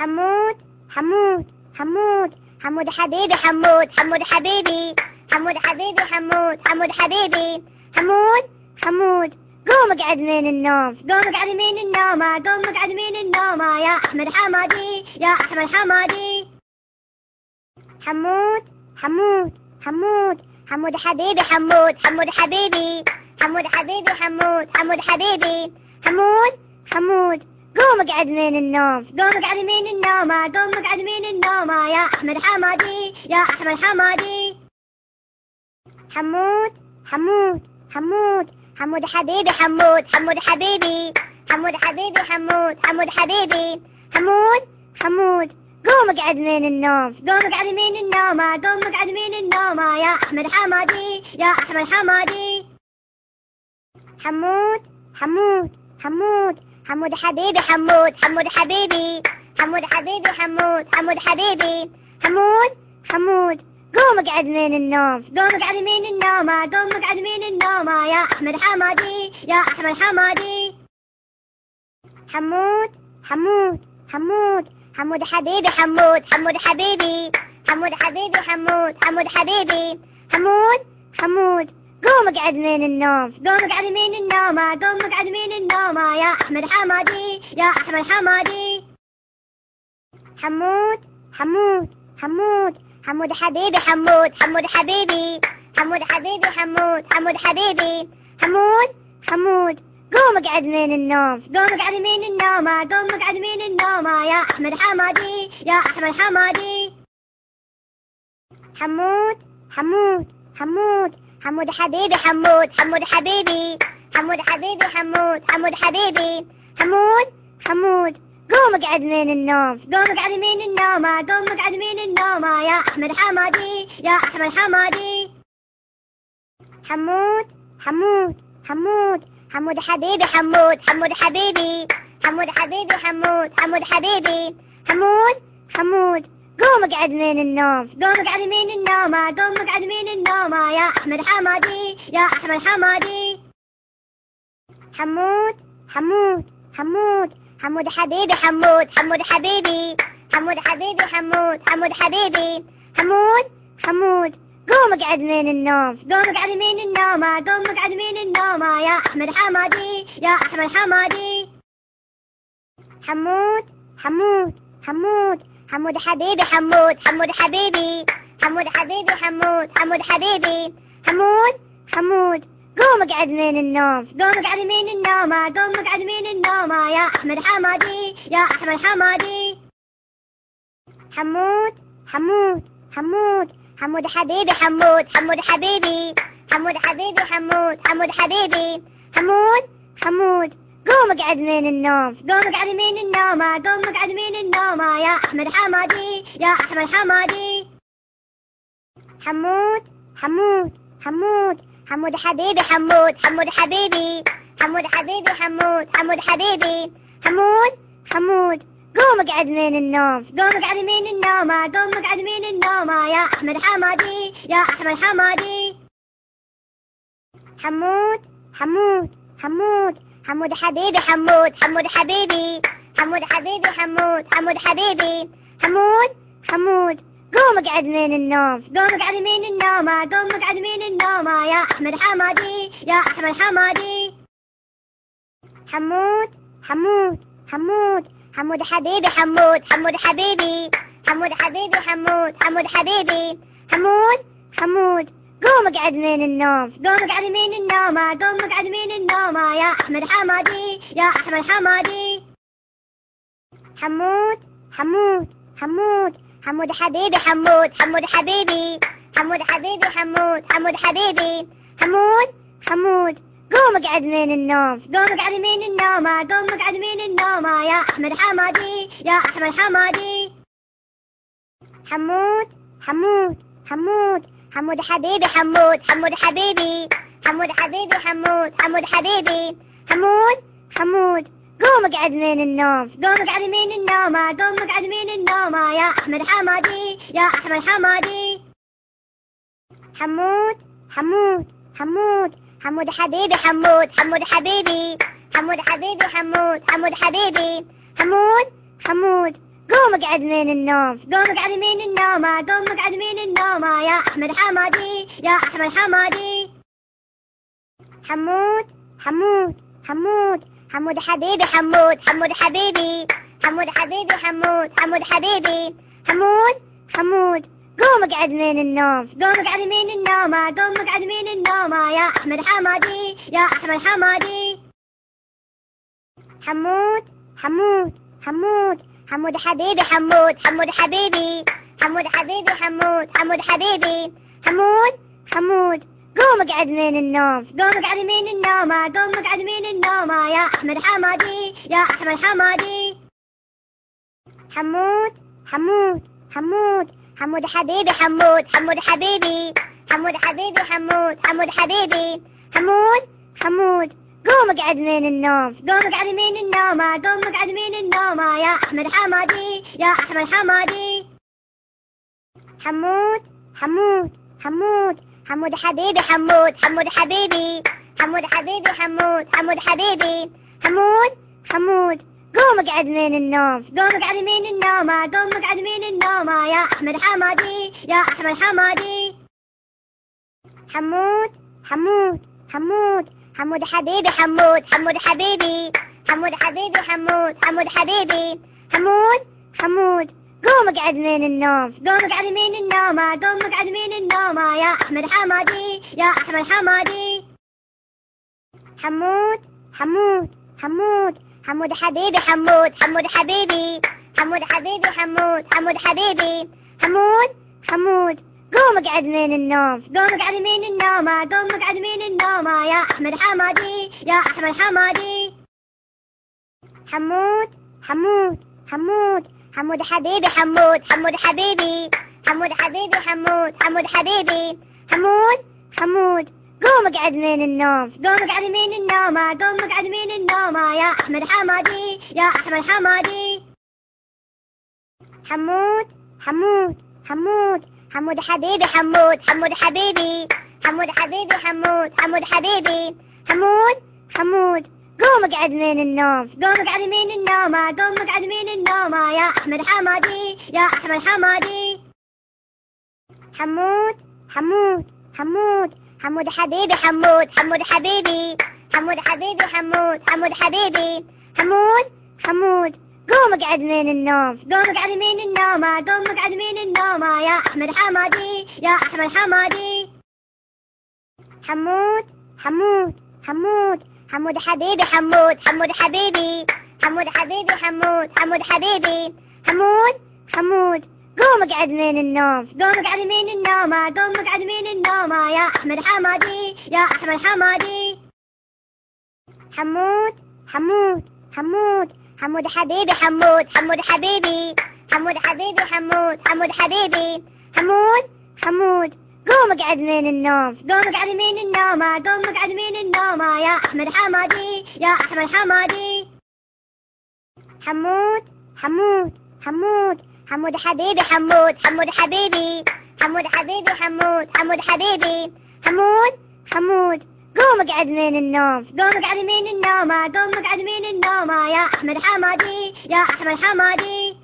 حمود حمود حمود حمود حبيبي حمود حمود حبيبي حمود حبيبي حمود حمود حبيبي حمود حمود قوم اقعد من النوم قوم اقعد من النوم قوم اقعد من النوم يا احمد حمادي يا احمد حمادي حمود حمود حمود حمود حبيبي حمود حمود حبيبي حمود حبيبي حمود حمود حبيبي حمود حمود قوم اقعد من النوم قوم اقعد من النوم قوم اقعد من النوم يا احمد حمادي يا احمد حمادي حمود حمود حمود حمود حبيبي حمود حمود حبيبي حمود حبيبي حمود حمود حبيبي حمود حمود قوم اقعد من النوم قوم اقعد من النوم قوم اقعد من النوم يا احمد حمادي يا احمد حمادي حمود حمود حمود حمود حبيبي حمود حمود حبيبي حمود حبيبي حمود حمود حبيبي حمود حمود قوم اقعد من النوم قوم اقعد من النوم قوم اقعد من النوم يا احمد حمادي يا احمد حمادي حمود حمود حمود حمود حبيبي حمود حمود حبيبي حمود حبيبي حمود حمود حبيبي حمود حمود قوم اقعد من النوم قوم اقعد من النوم قوم اقعد من النوم يا احمد حمادي يا احمد حمادي حمود حمود حمود حمود حبيبي حمود حمود حبيبي حمود حبيبي حمود حمود حبيبي حمود حمود قوم اقعد من النوم قوم اقعد من النوم قوم اقعد من النوم يا احمد حمادي يا احمد حمادي حمود حمود حمود حمود حبيبي حمود حمود حبيبي حمود حبيبي حمود حمود حبيبي حمود حمود قوم اقعد من النوم قوم اقعد من النوم قوم اقعد من النوم يا احمد حمادي يا احمد حمادي حمود حمود حمود حمود حبيبي حمود حمود حبيبي حمود حبيبي حمود حمود حبيبي حمود حمود قوم اقعد من النوم قوم اقعد من النوم قوم اقعد من النوم يا احمد حمادي يا احمد حمادي حمود حمود حمود حمود حبيبي حمود حمود حبيبي حمود حبيبي حمود حمود حبيبي حمود حمود قوم اقعد من النوم قوم اقعد من النوم قوم اقعد من النوم يا احمد حمادي يا احمد حمادي حمود حمود حمود حمود حبيبي حمود حمود حبيبي حمود حبيبي حمود حمود حبيبي حمود حمود قوم اقعد من النوم قوم اقعد من النوم قوم اقعد من النوم يا احمد حمادي يا احمد حمادي حمود حمود حمود حمود حبيبي حمود حمود حبيبي حمود حبيبي حمود حمود حبيبي حمود حمود قوم اقعد من النوم قوم اقعد من النوم قوم اقعد من النوم يا احمد حمادي يا احمد حمادي حمود حمود حمود حمود حبيبي حمود حمود حبيبي حمود حبيبي حمود حمود حبيبي حمود حمود قوم اقعد من النوم قوم اقعد من النوم قوم اقعد من النوم يا احمد حمادي يا احمد حمادي حمود حمود حمود حمود حبيبي حمود حمود حبيبي حمود حبيبي حمود حمود حبيبي حمود حمود قوم اقعد من النوم قوم اقعد من النوم قوم اقعد من النوم يا احمد حمادي يا احمد حمادي حمود حمود حمود حمود حبيبي حمود حمود حبيبي حمود حبيبي حمود حمود حبيبي حمود حمود قوم اقعد من النوم قوم اقعد من النوم قوم اقعد من النوم يا احمد حمادي يا احمد حمادي حمود حمود حمود حمود حبيبي حمود حمود حبيبي حمود حبيبي حمود حمود حبيبي حمود حمود قوم اقعد من النوم قوم اقعد من النوم قوم اقعد من النوم يا احمد حمادي يا احمد حمادي حمود حمود حمود حمود حبيبي حمود حمود حبيبي حمود حبيبي حمود حمود حبيبي حمود حمود قوم اقعد من النوم قوم اقعد من النوم قوم اقعد من النوم يا احمد حمادي يا احمد حمادي حمود حمود حمود حمود حبيبي حمود حمود حبيبي حمود حبيبي حمود حمود حبيبي حمود حمود قوم اقعد من النوم قوم اقعد من النوم قوم اقعد من النوم يا احمد حمادي يا احمد حمادي حمود حمود حمود حمود حبيبي حمود حمود حبيبي حمود حبيبي حمود حمود حبيبي حمود حمود قوم اقعد من النوم قوم اقعد من النوم قوم اقعد من النوم يا احمد حمادي يا احمد حمادي حمود حمود حمود حمود حبيبي حمود حمود حبيبي حمود حبيبي حمود حمود حبيبي حمود حمود قوم اقعد من النوم قوم اقعد من النوم قوم اقعد من النوم يا احمد حمادي يا احمد حمادي حمود حمود حمود حمود حبيبي حمود حمود حبيبي حمود حبيبي حمود حمود حبيبي حمود حمود قوم اقعد من النوم قوم اقعد من النوم قوم اقعد من النوم يا احمد حمادي يا احمد حمادي حمود حمود حمود حمود حبيبي حمود حمود حبيبي حمود حبيبي حمود حمود حبيبي حمود حمود قوم اقعد من النوم قوم اقعد من النوم قوم اقعد من النوم يا احمد حمادي يا احمد حمادي حمود حمود حمود حمود حبيبي حمود حمود حبيبي حمود حبيبي حمود حمود حبيبي حمود حمود قوم اقعد من النوم قوم اقعد من النوم قوم اقعد من النوم يا احمد حمادي يا احمد حمادي حمود حمود حمود حمود حبيبي حمود حمود حبيبي حمود حبيبي حمود حمود حبيبي حمود حمود قوم اقعد من النوم قوم اقعد من النوم قوم اقعد من النوم يا احمد حمادي يا احمد حمادي حمود حمود حمود حمود حبيبي حمود حمود حبيبي حمود حبيبي حمود حمود حبيبي حمود حمود قوم اقعد من النوم قوم اقعد من النوم قوم اقعد من النوم يا احمد حمادي يا احمد حمادي حمود حمود حمود حمود حبيبي حمود حمود حبيبي حمود حبيبي حمود حمود حبيبي حمود حمود قوم اقعد من النوم قوم اقعد من النوم قوم اقعد من النوم يا احمد حمادي يا احمد حمادي حمود حمود حمود حمود حبيبي حمود حمود حبيبي حمود حبيبي حمود حمود حبيبي حمود حمود قوم اقعد من النوم قوم اقعد من النوم قوم اقعد من النوم يا احمد حمادي يا احمد حمادي حمود حمود حمود حمود حبيبي حمود حمود حبيبي حمود حبيبي حمود حمود حبيبي حمود حمود قوم اقعد من النوم قوم اقعد من النوم قوم اقعد من النوم يا احمد حمادي يا احمد حمادي حمود حمود حمود حمود حبيبي حمود حمود حبيبي حمود حبيبي حمود حمود حبيبي حمود حمود قوم اقعد من النوم قوم اقعد من النوم قوم اقعد من النوم يا احمد حمادي يا احمد حمادي حمود حمود حمود حمود حبيبي حمود حمود حبيبي حمود حبيبي حمود حمود حبيبي حمود حمود قوم اقعد من النوم قوم اقعد من النوم قوم اقعد من النوم يا احمد حمادي يا احمد حمادي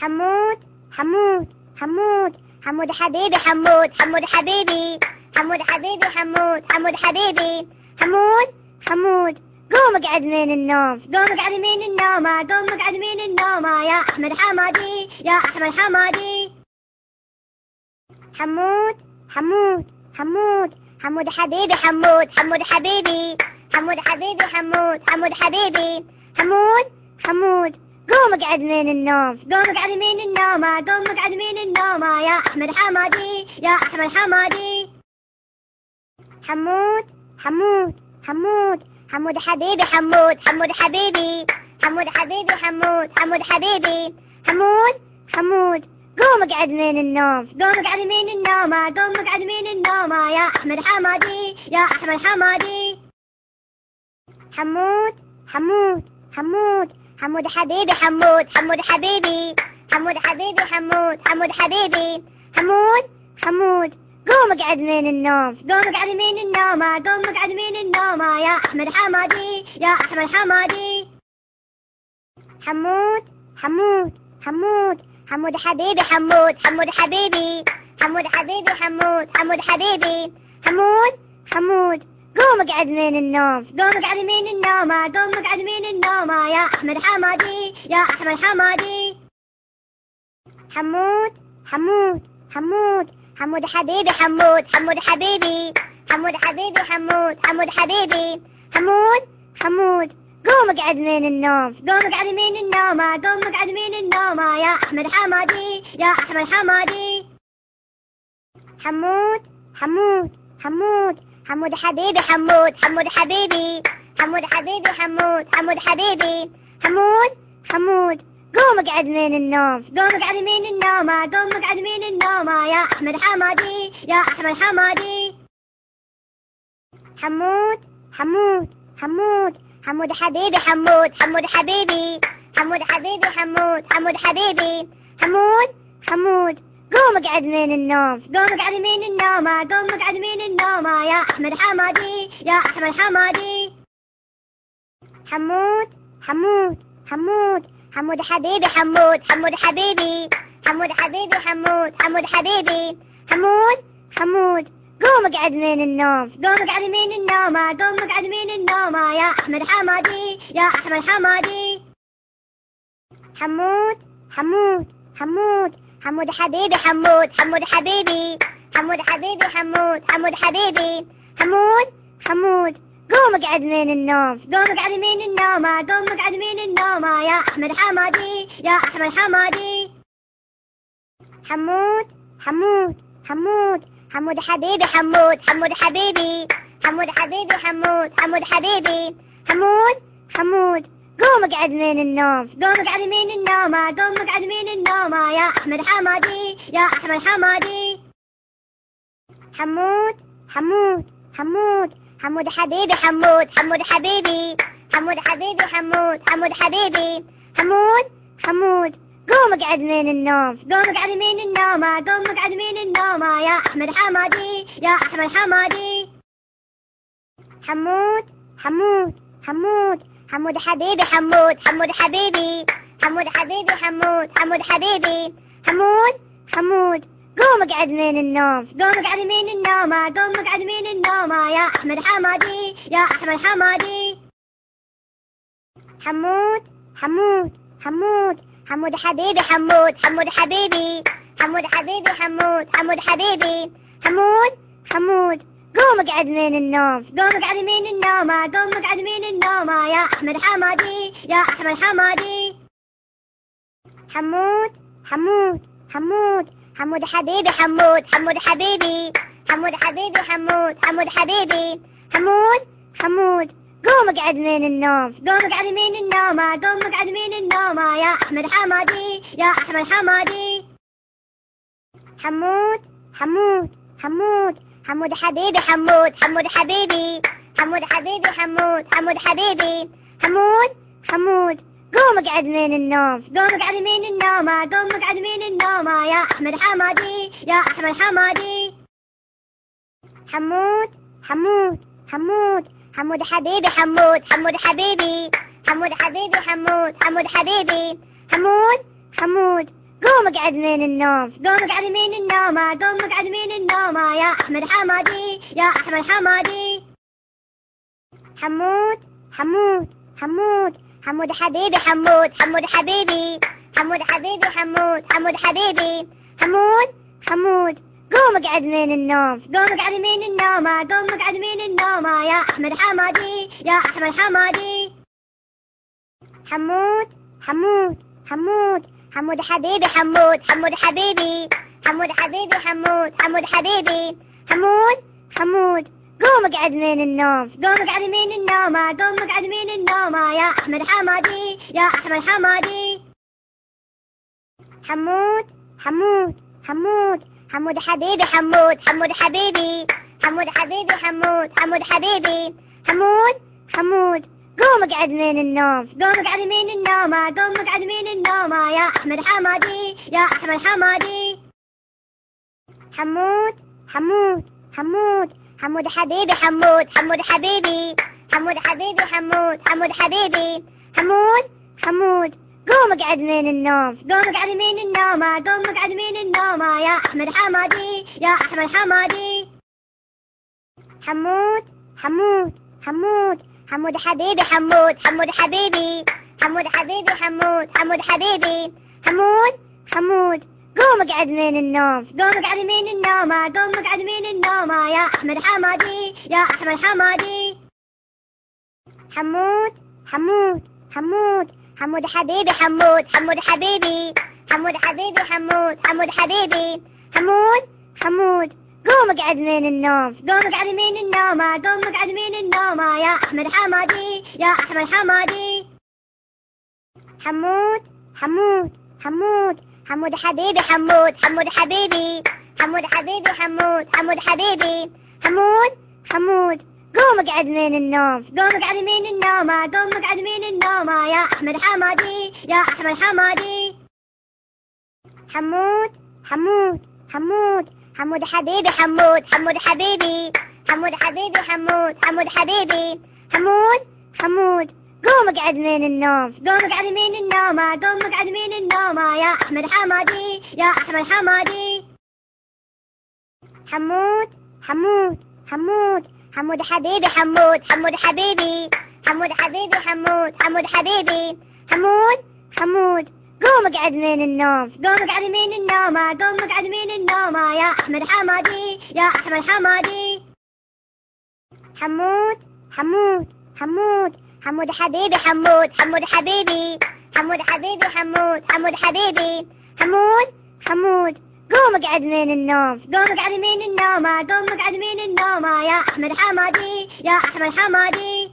حمود حمود حمود حمود حبيبي حمود حمود حبيبي حمود حبيبي حمود حمود حبيبي حمود حمود قوم اقعد من النوم قوم اقعد من النوم قوم اقعد من النوم يا احمد حمادي يا احمد حمادي حمود حمود حمود حمود حبيبي حمود حمود حبيبي حمود حبيبي حمود حمود حبيبي حمود حمود قوم اقعد من النوم قوم اقعد من النوم قوم اقعد من النوم يا احمد حمادي يا احمد حمادي حمود حمود حمود حمود حبيبي حمود حمود حبيبي حمود حبيبي حمود حمود حبيبي حمود حمود قوم اقعد من النوم قوم اقعد من النوم قوم اقعد من النوم يا احمد حمادي يا احمد حمادي حمود حمود حمود حمود حبيبي حمود حمود حبيبي حمود حبيبي حمود حمود حبيبي حمود حمود قوم اقعد من النوم قوم اقعد من النوم قوم اقعد من النوم يا احمد حمادي يا احمد حمادي حمود حمود حمود حمود حبيبي حمود حمود حبيبي حمود حبيبي حمود حمود حبيبي حمود حمود قوم اقعد من النوم قوم اقعد من النوم قوم اقعد من النوم يا احمد حمادي يا احمد حمادي حمود حمود حمود حمود حبيبي حمود حمود حبيبي حمود حبيبي حمود حمود حبيبي حمود حمود قوم اقعد من النوم قوم اقعد من النوم قوم اقعد من النوم يا احمد حمادي يا احمد حمادي حمود حمود حمود حمود حبيبي حمود حمود حبيبي حمود حبيبي حمود حمود حبيبي حمود حمود قوم اقعد من النوم قوم اقعد من النوم قوم اقعد من النوم يا احمد حمادي يا احمد حمادي حمود حمود حمود حمود حبيبي حمود حمود حبيبي حمود حبيبي حمود حمود حبيبي حمود حمود قوم اقعد من النوم قوم اقعد من النوم قوم اقعد من النوم يا احمد حمادي يا احمد حمادي حمود حمود حمود حمود حبيبي حمود حمود حبيبي حمود حبيبي حمود حمود حبيبي حمود حمود قوم اقعد من النوم قوم اقعد من النوم قوم اقعد من النوم يا احمد حمادي يا احمد حمادي حمود حمود حمود حمود حبيبي حمود حمود حبيبي حمود حبيبي حمود حمود حبيبي حمود حمود قوم اقعد من النوم قوم اقعد من النوم قوم اقعد من النوم يا احمد حمادي يا احمد حمادي حمود حمود حمود حمود حبيبي حمود حمود حبيبي حمود حبيبي حمود حمود حبيبي حمود حمود قوم اقعد من النوم قوم اقعد من النوم قوم اقعد من النوم يا احمد حمادي يا احمد حمادي حمود حمود حمود حمود حبيبي حمود حمود حبيبي حمود حبيبي حمود حمود حبيبي حمود حمود قوم اقعد من النوم قوم اقعد من النوم قوم اقعد من النوم يا احمد حمادي يا احمد حمادي حمود حمود حمود حمود حبيبي حمود حمود حبيبي حمود حبيبي حمود حمود حبيبي حمود حمود قوم اقعد من النوم قوم اقعد من النوم قوم اقعد من النوم يا احمد حمادي يا احمد حمادي حمود حمود حمود حمود حبيبي حمود حمود حبيبي حمود حبيبي حمود حمود حبيبي حمود حمود قوم اقعد من النوم قوم اقعد من النوم قوم اقعد من النوم يا احمد حمادي يا احمد حمادي حمود حمود حمود حمود حبيبي حمود حمود حبيبي حمود حبيبي حمود حمود حبيبي حمود حمود قوم اقعد من النوم قوم اقعد من النوم قوم اقعد من النوم يا احمد حمادي يا احمد حمادي حمود حمود حمود حمود حبيبي حمود حمود حبيبي حمود حبيبي حمود حمود حبيبي حمود حمود قوم اقعد من النوم قوم اقعد من النوم قوم اقعد من النوم يا احمد حمادي يا احمد حمادي حمود حمود حمود حمود حبيبي حمود حمود حبيبي حمود حبيبي حمود حمود حبيبي حمود حمود قوم اقعد من النوم قوم اقعد من النوم قوم اقعد من النوم يا احمد حمادي يا احمد حمادي حمود حمود حمود حمود حبيبي حمود حمود حبيبي حمود حبيبي حمود حمود حبيبي حمود حمود قوم اقعد من النوم قوم اقعد من النوم قوم اقعد من النوم يا احمد حمادي يا احمد حمادي حمود حمود حمود حمود حبيبي حمود حمود حبيبي حمود حبيبي حمود حمود حبيبي حمود حمود قوم اقعد من النوم قوم اقعد من النوم قوم اقعد من النوم يا احمد حمادي يا احمد حمادي حمود حمود حمود حمود حبيبي حمود حمود حبيبي حمود حبيبي حمود حمود حبيبي حمود حمود قوم اقعد من النوم قوم اقعد من النوم قوم اقعد من النوم يا احمد حمادي يا احمد حمادي حمود حمود حمود حمود حبيبي حمود حمود حبيبي حمود حبيبي حمود حمود حبيبي حمود حمود قوم اقعد من النوم قوم اقعد من النوم قوم اقعد من النوم يا احمد حمادي يا احمد حمادي حمود حمود حمود حمود حبيبي حمود حمود حبيبي حمود حبيبي حمود حمود حبيبي حمود حمود قوم اقعد من النوم قوم اقعد من النوم قوم اقعد من النوم يا احمد حمادي يا احمد حمادي حمود حمود حمود حمود حبيبي حمود حمود حبيبي حمود حبيبي حمود حمود حبيبي حمود حمود قوم اقعد من النوم قوم اقعد من النوم قوم اقعد من النوم يا احمد حمادي يا احمد حمادي حمود حمود حمود حمود حبيبي حمود حمود حبيبي حمود حبيبي حمود حمود حبيبي حمود حمود قوم اقعد من النوم قوم اقعد من النوم قوم اقعد من النوم يا احمد حمادي يا احمد حمادي حمود حمود حمود حمود حبيبي حمود حمود حبيبي حمود حبيبي حمود حمود حبيبي حمود حمود قوم اقعد من النوم قوم اقعد من النوم قوم اقعد من النوم يا احمد حمادي يا احمد حمادي حمود حمود حمود حمود حبيبي حمود حمود حبيبي حمود حبيبي حمود حمود حبيبي حمود حمود قوم اقعد من النوم قوم اقعد من النوم قوم اقعد من النوم يا احمد حمادي يا احمد حمادي حمود حمود حمود حمود حبيبي حمود حمود حبيبي حمود حبيبي حمود حمود حبيبي حمود حمود قوم اقعد من النوم قوم اقعد من النوم قوم اقعد من النوم يا احمد حمادي يا احمد حمادي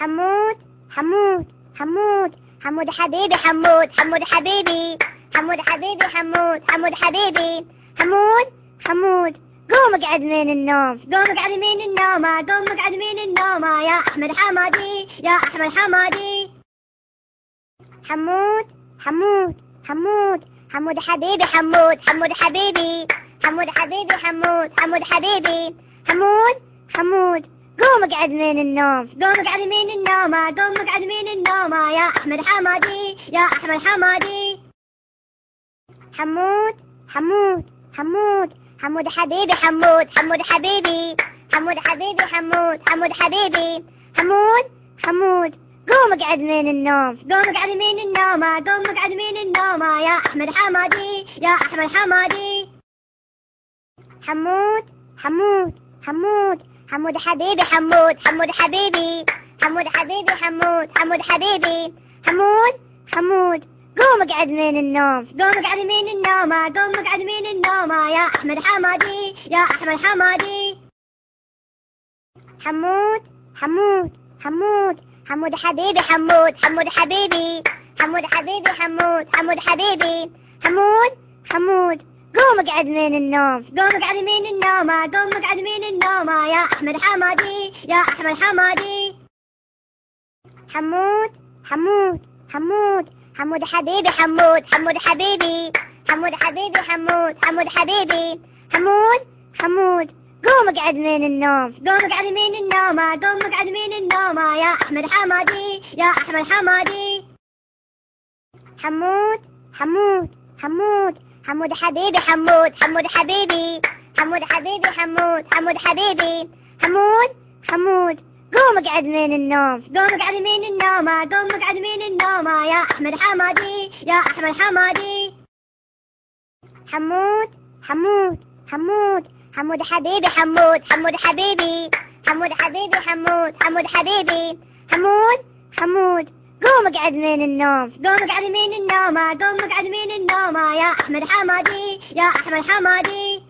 حمود حمود حمود حمود حبيبي حمود حمود حبيبي حمود حبيبي حمود حمود حبيبي حمود حمود قوم اقعد من النوم قوم اقعد من النوم قوم اقعد من النوم يا احمد حمادي يا احمد حمادي حمود حمود حمود حمود حبيبي حمود حمود حبيبي حمود حبيبي حمود حمود حبيبي حمود حمود قوم اقعد من النوم قوم اقعد من النوم قوم اقعد من النوم يا احمد حمادي يا احمد حمادي حمود حمود حمود حمود حبيبي حمود حمود حبيبي حمود حبيبي حمود حمود حبيبي حمود حمود قوم اقعد من النوم قوم اقعد من النوم قوم اقعد من النوم يا احمد حمادي يا احمد حمادي حمود حمود حمود حمود حبيبي حمود حمود حبيبي حمود حبيبي حمود حمود حبيبي حمود حمود قوم اقعد من النوم قوم اقعد من النوم قوم اقعد من النوم يا احمد حمادي يا احمد حمادي حمود حمود حمود حمود حبيبي حمود حمود حبيبي حمود حبيبي حمود حمود حبيبي حمود حمود قوم اقعد من النوم قوم اقعد من النوم قوم اقعد من النوم يا احمد حمادي يا احمد حمادي حمود حمود حمود حمود حبيبي حمود حمود حبيبي حمود حبيبي حمود حمود حبيبي حمود حمود قوم اقعد من النوم قوم اقعد من النوم قوم اقعد من النوم يا احمد حمادي يا احمد حمادي حمود حمود حمود حمود حبيبي حمود حمود حبيبي حمود حبيبي حمود حمود حبيبي حمود حمود قوم اقعد من النوم قوم اقعد من النوم قوم اقعد من النوم يا احمد حمادي يا احمد حمادي حمود حمود حمود حمود حبيبي حمود حمود حبيبي حمود حبيبي حمود حمود حبيبي حمود حمود قوم اقعد من النوم قوم اقعد من النوم قوم اقعد من النوم يا احمد حمادي يا احمد حمادي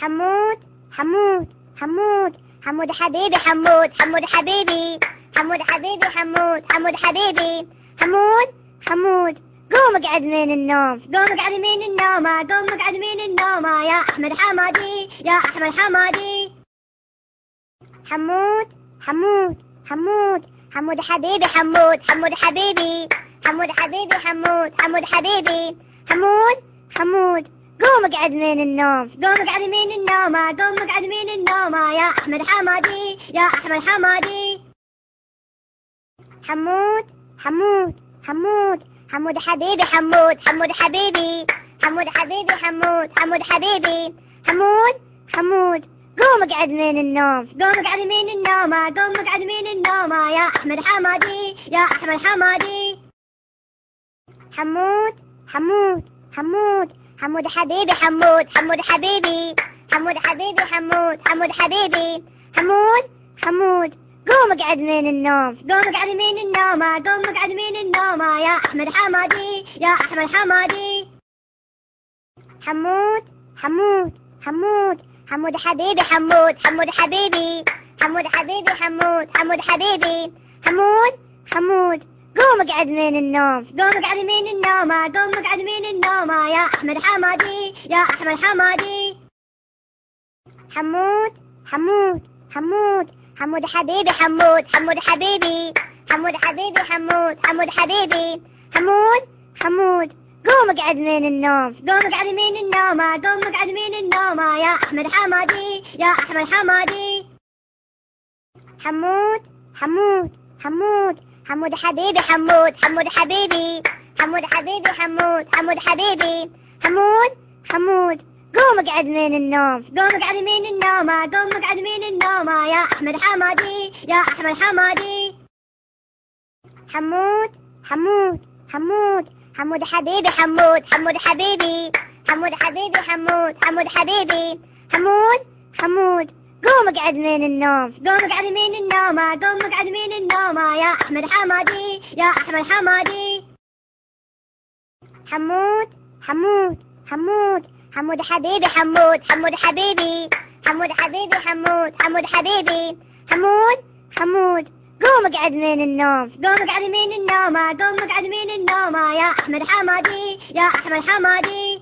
حمود حمود حمود حمود حبيبي حمود حمود حبيبي حمود حبيبي حمود حمود حبيبي حمود حمود قوم اقعد من النوم قوم اقعد من النوم قوم اقعد من النوم يا احمد حمادي يا احمد حمادي حمود حمود حمود حمود حبيبي حمود حمود حبيبي حمود حبيبي حمود حمود حبيبي حمود حمود قوم اقعد من النوم قوم اقعد من النوم قوم اقعد من النوم يا احمد حمادي يا احمد حمادي حمود حمود حمود حمود حبيبي حمود حمود حبيبي حمود حبيبي حمود حمود حبيبي حمود حمود قوم اقعد من النوم قوم اقعد من النوم قوم اقعد من النوم يا احمد حمادي يا احمد حمادي حمود حمود حمود حمود حبيبي حمود حمود حبيبي حمود حبيبي حمود حمود حبيبي حمود حمود قوم اقعد من النوم قوم اقعد من النوم قوم اقعد من النوم يا احمد حمادي يا احمد حمادي حمود حمود حمود حمود حبيبي حمود حمود حبيبي حمود حبيبي حمود حمود حبيبي حمود حمود قوم اقعد من النوم قوم اقعد من النوم قوم اقعد من النوم يا احمد حمادي يا احمد حمادي حمود حمود حمود حمود حبيبي حمود حمود حبيبي حمود حبيبي حمود حمود حبيبي حمود حمود قوم اقعد من النوم قوم اقعد من النوم قوم اقعد من النوم يا احمد حمادي يا احمد حمادي حمود حمود حمود حمود حبيبي حمود حمود حبيبي حمود حبيبي حمود حمود حبيبي حمود حمود قوم اقعد من النوم قوم اقعد من النوم قوم اقعد من النوم يا احمد حمادي يا احمد حمادي حمود حمود حمود حمود حبيبي حمود حمود حبيبي حمود حبيبي حمود حمود حبيبي حمود حمود قوم اقعد من النوم قوم اقعد من النوم قوم اقعد من النوم يا احمد حمادي يا احمد حمادي حمود حمود حمود حمود حبيبي حمود حمود حبيبي حمود حبيبي حمود حمود حبيبي حمود حمود قوم اقعد من النوم قوم اقعد من النوم قوم اقعد من النوم يا احمد حمادي يا احمد حمادي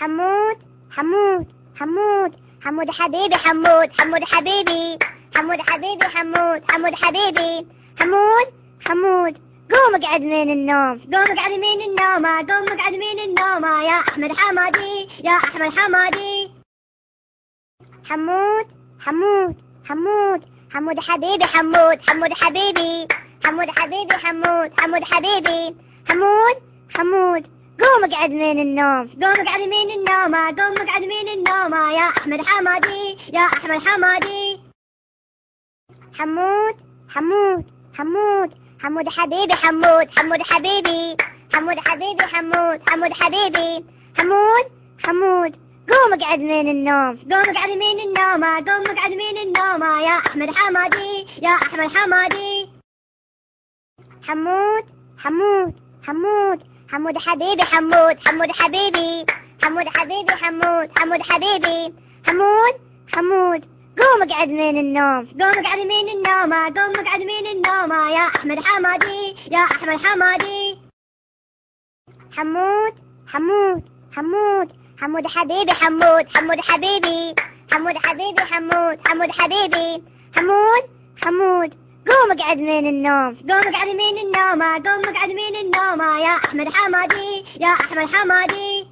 حمود حمود حمود حمود حبيبي حمود حمود حبيبي حمود حبيبي حمود حمود حبيبي حمود حمود قوم اقعد من النوم قوم اقعد من النوم قوم اقعد من النوم يا احمد حمادي يا احمد حمادي حمود حمود حمود حمود حبيبي حمود حمود حبيبي حمود حبيبي حمود حمود حبيبي حمود حمود قوم اقعد من النوم قوم اقعد من النوم قوم اقعد من النوم يا احمد حمادي يا احمد حمادي حمود حمود حمود حمود حبيبي حمود حمود حبيبي حمود حبيبي حمود حمود حبيبي حمود حمود قوم اقعد من النوم قوم اقعد من النوم قوم اقعد من النوم يا احمد حمادي يا احمد حمادي حمود حمود حمود حمود حبيبي حمود حمود حبيبي حمود حبيبي حمود حمود حبيبي حمود حمود قوم اقعد من النوم قوم اقعد من النوم قوم اقعد من النوم يا احمد حمادي يا احمد حمادي حمود حمود حمود حمود حبيبي حمود حمود حبيبي حمود حبيبي حمود حمود حبيبي حمود حمود قوم اقعد من النوم قوم اقعد من النوم قوم اقعد من النوم يا احمد حمادي يا احمد حمادي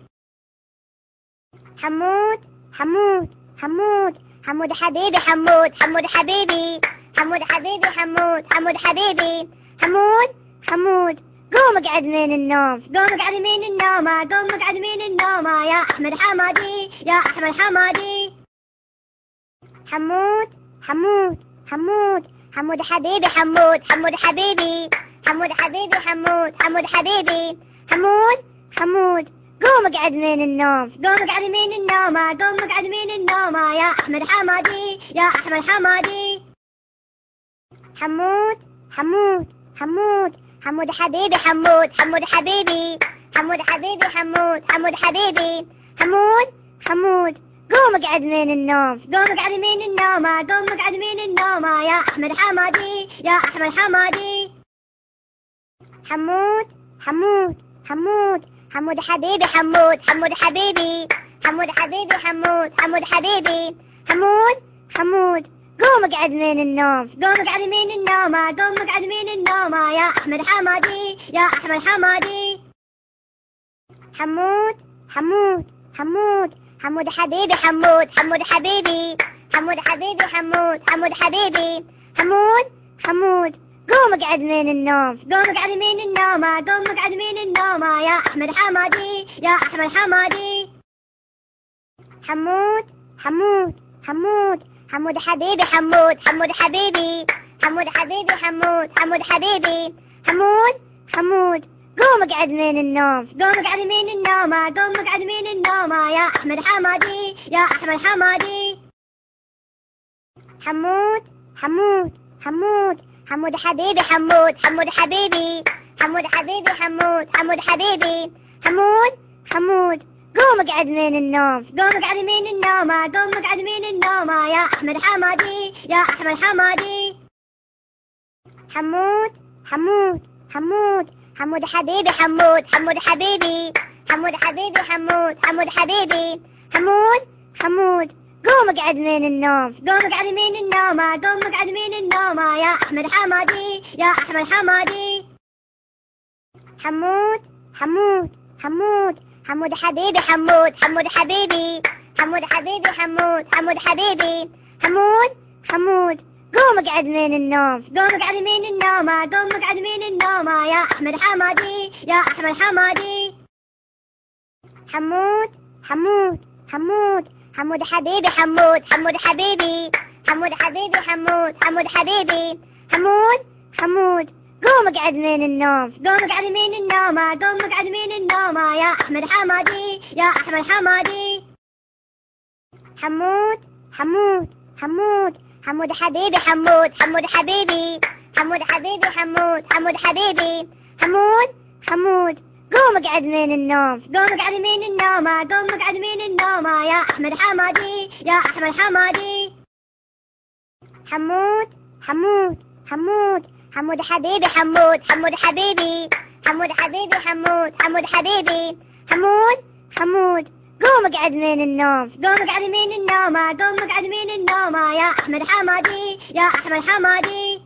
حمود حمود حمود حمود حبيبي حمود حمود حبيبي حمود حبيبي حمود حمود حبيبي حمود حمود قوم اقعد من النوم قوم اقعد من النوم قوم اقعد من النوم يا احمد حمادي يا احمد حمادي حمود حمود حمود حمود حبيبي حمود حمود حبيبي حمود حبيبي حمود حمود حبيبي حمود حمود قوم اقعد من النوم قوم اقعد من النوم قوم اقعد من النوم يا احمد حمادي يا احمد حمادي حمود حمود حمود حمود حبيبي حمود حمود حبيبي حمود حبيبي حمود حمود حبيبي حمود حمود قوم اقعد من النوم قوم اقعد من النوم قوم اقعد من النوم يا احمد حمادي يا احمد حمادي حمود حمود حمود حمود حبيبي حمود حمود حبيبي حمود حبيبي حمود حمود حبيبي حمود حمود قوم اقعد من النوم قوم اقعد من النوم قوم اقعد من النوم يا احمد حمادي يا احمد حمادي حمود حمود حمود حمود حبيبي حمود حمود حبيبي حمود حبيبي حمود حمود حبيبي حمود حمود قوم اقعد من النوم قوم اقعد من النوم قوم اقعد من النوم يا احمد حمادي يا احمد حمادي حمود حمود حمود حمود حبيبي حمود حمود حبيبي حمود حبيبي حمود حمود حبيبي حمود حمود قوم اقعد من النوم قوم اقعد من النوم قوم اقعد من النوم يا احمد حمادي يا احمد حمادي حمود حمود حمود حمود حبيبي حمود حمود حبيبي حمود حبيبي حمود حمود حبيبي حمود حمود قوم اقعد من النوم قوم اقعد من النوم قوم اقعد من النوم يا احمد حمادي يا احمد حمادي حمود حمود حمود حمود حبيبي حمود حمود حبيبي حمود حبيبي حمود حمود حبيبي حمود حمود قوم اقعد من النوم قوم اقعد من النوم قوم اقعد من النوم يا احمد حمادي يا احمد حمادي حمود حمود حمود حمود حبيبي حمود حمود حبيبي حمود حبيبي حمود حمود حبيبي حمود حمود قوم اقعد من النوم قوم اقعد من النوم قوم اقعد من النوم يا احمد حمادي يا احمد حمادي حمود حمود حمود حمود حبيبي حمود حمود حبيبي حمود حبيبي حمود حمود حبيبي حمود حمود قوم اقعد من النوم قوم اقعد من النوم قوم اقعد من النوم يا احمد حمادي يا احمد حمادي حمود حمود حمود حمود حبيبي حمود حمود حبيبي حمود حبيبي حمود حمود حبيبي حمود حمود قوم اقعد من النوم قوم اقعد من النوم قوم اقعد من النوم يا احمد حمادي يا احمد حمادي حمود حمود حمود حمود حبيبي حمود حمود حبيبي حمود حبيبي حمود حمود حبيبي حمود حمود قوم اقعد من النوم قوم اقعد من النوم قوم اقعد من النوم يا احمد حمادي يا احمد حمادي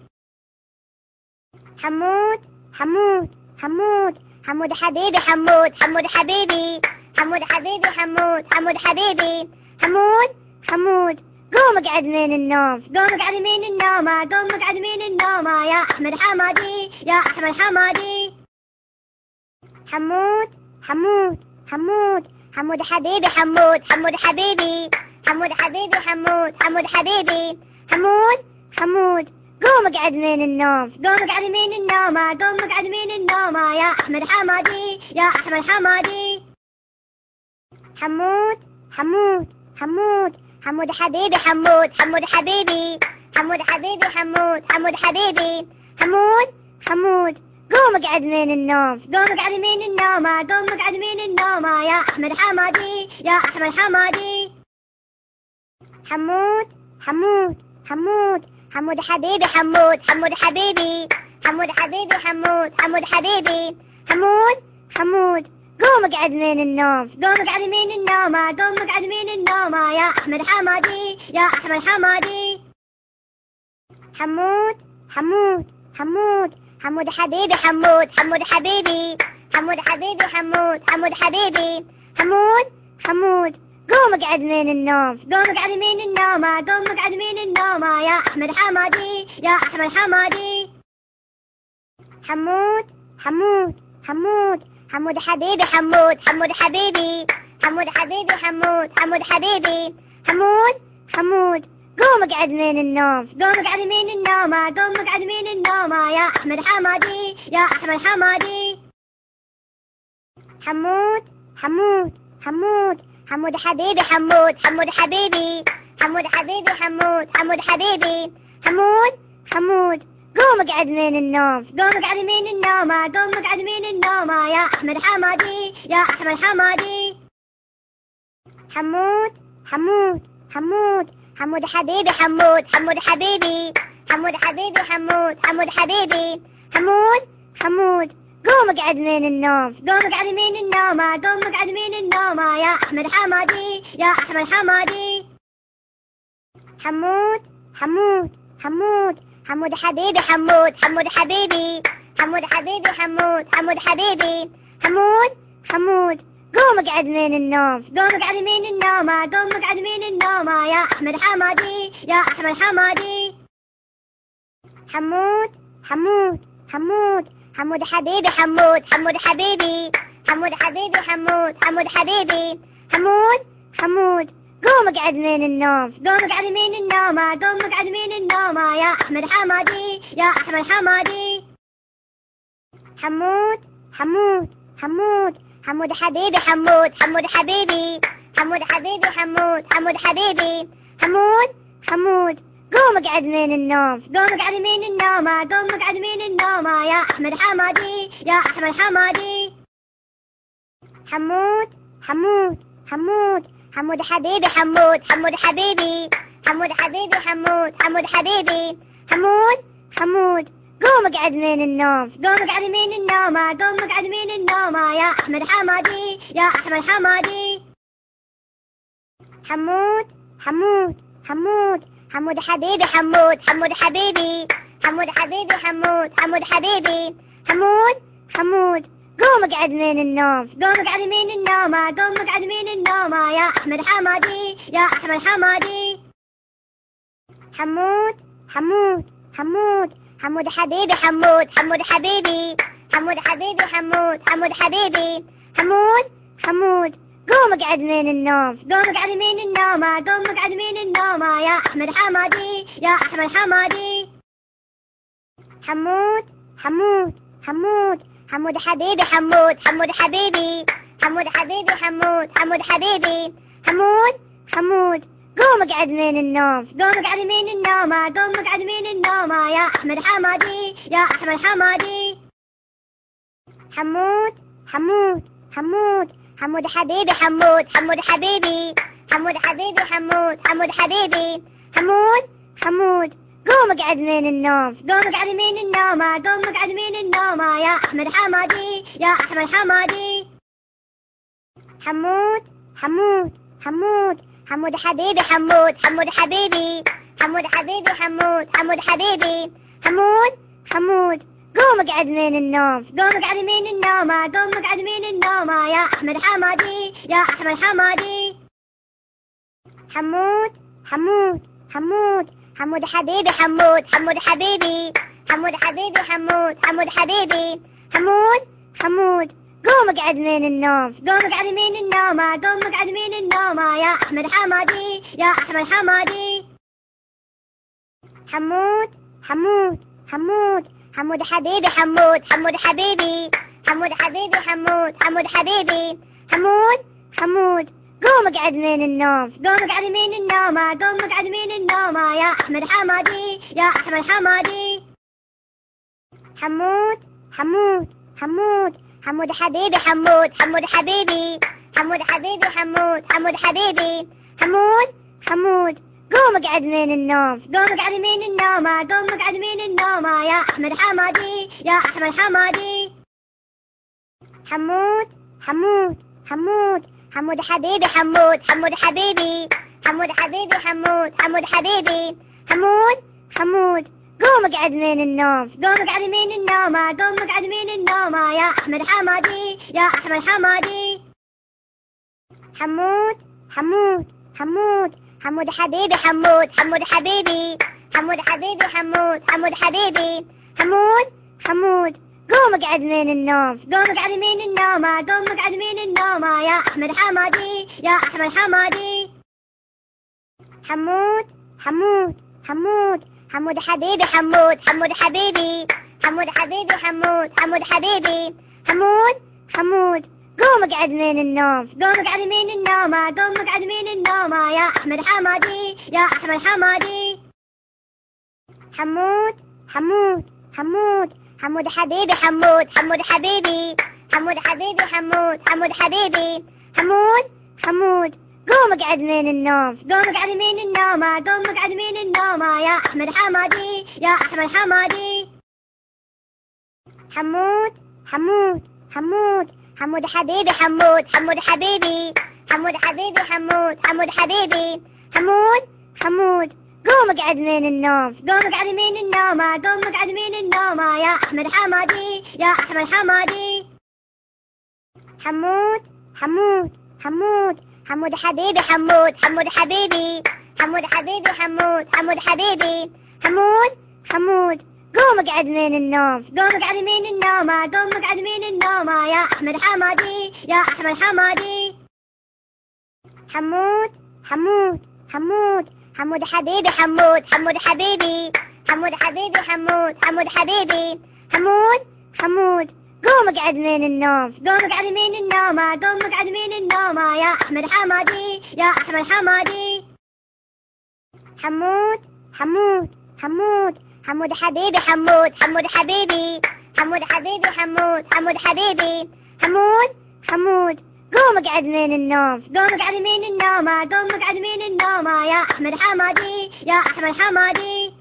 حمود حمود حمود حمود حبيبي حمود حمود حبيبي حمود حبيبي حمود حمود حبيبي حمود حمود قوم اقعد من النوم قوم اقعد من النوم قوم اقعد من النوم يا احمد حمادي يا احمد حمادي حمود حمود حمود حمود حبيبي حمود حمود حبيبي حمود حبيبي حمود حمود حبيبي حمود حمود قوم اقعد من النوم قوم اقعد من النوم قوم اقعد من النوم يا احمد حمادي يا احمد حمادي حمود حمود حمود حمود حبيبي حمود حمود حبيبي حمود حبيبي حمود حمود حبيبي حمود حمود قوم اقعد من النوم قوم اقعد من النوم قوم اقعد من النوم يا احمد حمادي يا احمد حمادي حمود حمود حمود حمود حبيبي حمود حمود حبيبي حمود حبيبي حمود حمود حبيبي حمود حمود قوم اقعد من النوم قوم اقعد من النوم قوم اقعد من النوم يا احمد حمادي يا احمد حمادي حمود حمود حمود حمود حبيبي حمود حمود حبيبي حمود حبيبي حمود حمود حبيبي حمود حمود قوم اقعد من النوم قوم اقعد من النوم قوم اقعد من النوم يا احمد حمادي يا احمد حمادي حمود حمود حمود حمود حبيبي حمود حمود حبيبي حمود حبيبي حمود حمود حبيبي حمود حمود قوم اقعد من النوم قوم اقعد من النوم قوم اقعد من النوم يا احمد حمادي يا احمد حمادي حمود حمود حمود حمود حبيبي حمود حمود حبيبي حمود حبيبي حمود حمود حبيبي حمود حمود قوم اقعد من النوم قوم اقعد من النوم قوم اقعد من النوم يا احمد حمادي يا احمد حمادي حمود حمود حمود حمود حبيبي حمود حمود حبيبي حمود حبيبي حمود حمود حبيبي حمود حمود قوم اقعد من النوم قوم اقعد من النوم قوم اقعد من النوم يا احمد حمادي يا احمد حمادي حمود حمود حمود حمود حبيبي حمود حمود حبيبي حمود حبيبي حمود حمود حبيبي حمود حمود قوم اقعد من النوم قوم اقعد من النوم قوم اقعد من النوم يا احمد حمادي يا احمد حمادي حمود حمود حمود حمود حبيبي حمود حمود حبيبي حمود حبيبي حمود حمود حبيبي حمود حمود قوم اقعد من النوم قوم اقعد من النوم قوم اقعد من النوم يا احمد حمادي يا احمد حمادي حمود حمود حمود حمود حبيبي حمود حمود حبيبي حمود حبيبي حمود حمود حبيبي حمود حمود قوم اقعد من النوم قوم اقعد من النوم قوم اقعد من النوم يا احمد حمادي يا احمد حمادي حمود حمود حمود حمود حبيبي حمود حمود حبيبي حمود حبيبي حمود حمود حبيبي حمود حمود قوم اقعد من النوم قوم اقعد من النوم قوم اقعد من النوم يا احمد حمادي يا احمد حمادي حمود حمود حمود حمود حبيبي حمود حمود حبيبي حمود حبيبي حمود حمود حبيبي حمود حمود قوم اقعد من النوم قوم اقعد من النوم قوم اقعد من النوم يا احمد حمادي يا احمد حمادي حمود حمود حمود حمود حبيبي حمود حمود حبيبي حمود حبيبي حمود حمود حبيبي حمود حمود قوم اقعد من النوم قوم اقعد من النوم قوم اقعد من النوم يا احمد حمادي يا احمد حمادي حمود حمود حمود حمود حبيبي حمود حمود حبيبي حمود حبيبي حمود حمود حبيبي حمود حمود قوم اقعد من النوم قوم اقعد من النوم قوم اقعد من النوم يا احمد حمادي يا احمد حمادي حمود حمود حمود حمود حبيبي حمود حمود حبيبي حمود حبيبي حمود حمود حبيبي حمود حمود قوم اقعد من النوم قوم اقعد من النوم قوم اقعد من النوم يا احمد حمادي يا احمد حمادي حمود حمود حمود حمود حبيبي حمود حمود حبيبي حمود حبيبي حمود حمود حبيبي حمود حمود قوم اقعد من النوم قوم اقعد من النوم قوم اقعد من النوم يا احمد حمادي يا احمد حمادي حمود حمود حمود حمود حبيبي حمود حمود حبيبي حمود حبيبي حمود حمود حبيبي حمود حمود قوم اقعد من النوم قوم اقعد من النوم قوم اقعد من النوم يا احمد حمادي يا احمد حمادي حمود حمود حمود حمود حبيبي حمود حمود حبيبي حمود حبيبي حمود حمود حبيبي حمود حمود قوم اقعد من النوم قوم اقعد من النوم قوم اقعد من النوم يا احمد حمادي يا احمد حمادي حمود حمود حمود حمود حبيبي حمود حمود حبيبي حمود حبيبي حمود حمود حبيبي حمود حمود قوم اقعد من النوم قوم اقعد من النوم قوم اقعد من النوم يا احمد حمادي يا احمد حمادي حمود حمود حمود حمود حبيبي حمود حمود حبيبي حمود حبيبي حمود حمود حبيبي حمود حمود قوم اقعد من النوم قوم اقعد من النوم قوم اقعد من النوم يا احمد حمادي يا احمد حمادي حمود حمود حمود حمود حبيبي حمود حمود حبيبي حمود حبيبي حمود حمود حبيبي حمود حمود قوم اقعد من النوم قوم اقعد من النوم قوم اقعد من النوم يا احمد حمادي يا احمد حمادي حمود حمود حمود حمود حبيبي حمود حمود حبيبي حمود حبيبي حمود حمود حبيبي حمود حمود قوم اقعد من النوم قوم اقعد من النوم قوم اقعد من النوم يا احمد حمادي يا احمد حمادي حمود حمود حمود حمود حبيبي حمود حمود حبيبي حمود حبيبي حمود حمود حبيبي حمود حمود قوم اقعد من النوم قوم اقعد من النوم قوم اقعد من النوم يا احمد حمادي يا احمد حمادي حمود حمود حمود حمود حبيبي حمود حمود حبيبي حمود حبيبي حمود حمود حبيبي حمود حمود قوم اقعد من النوم قوم اقعد من النوم قوم اقعد من النوم يا احمد حمادي يا احمد حمادي حمود حمود حمود حمود حبيبي حمود حمود حبيبي حمود حبيبي حمود حمود حبيبي حمود حمود قوم اقعد من النوم قوم اقعد من النوم قوم اقعد من النوم يا احمد حمادي يا احمد حمادي حمود حمود حمود حمود حبيبي حمود حمود حبيبي حمود حبيبي حمود حمود حبيبي حمود حمود قوم اقعد من النوم قوم اقعد من النوم قوم اقعد من النوم يا احمد حمادي يا احمد حمادي حمود حمود حمود حمود حبيبي حمود حمود حبيبي حمود حبيبي حمود حمود حبيبي حمود حمود قوم اقعد من النوم قوم اقعد من النوم قوم اقعد من النوم يا احمد حمادي يا احمد حمادي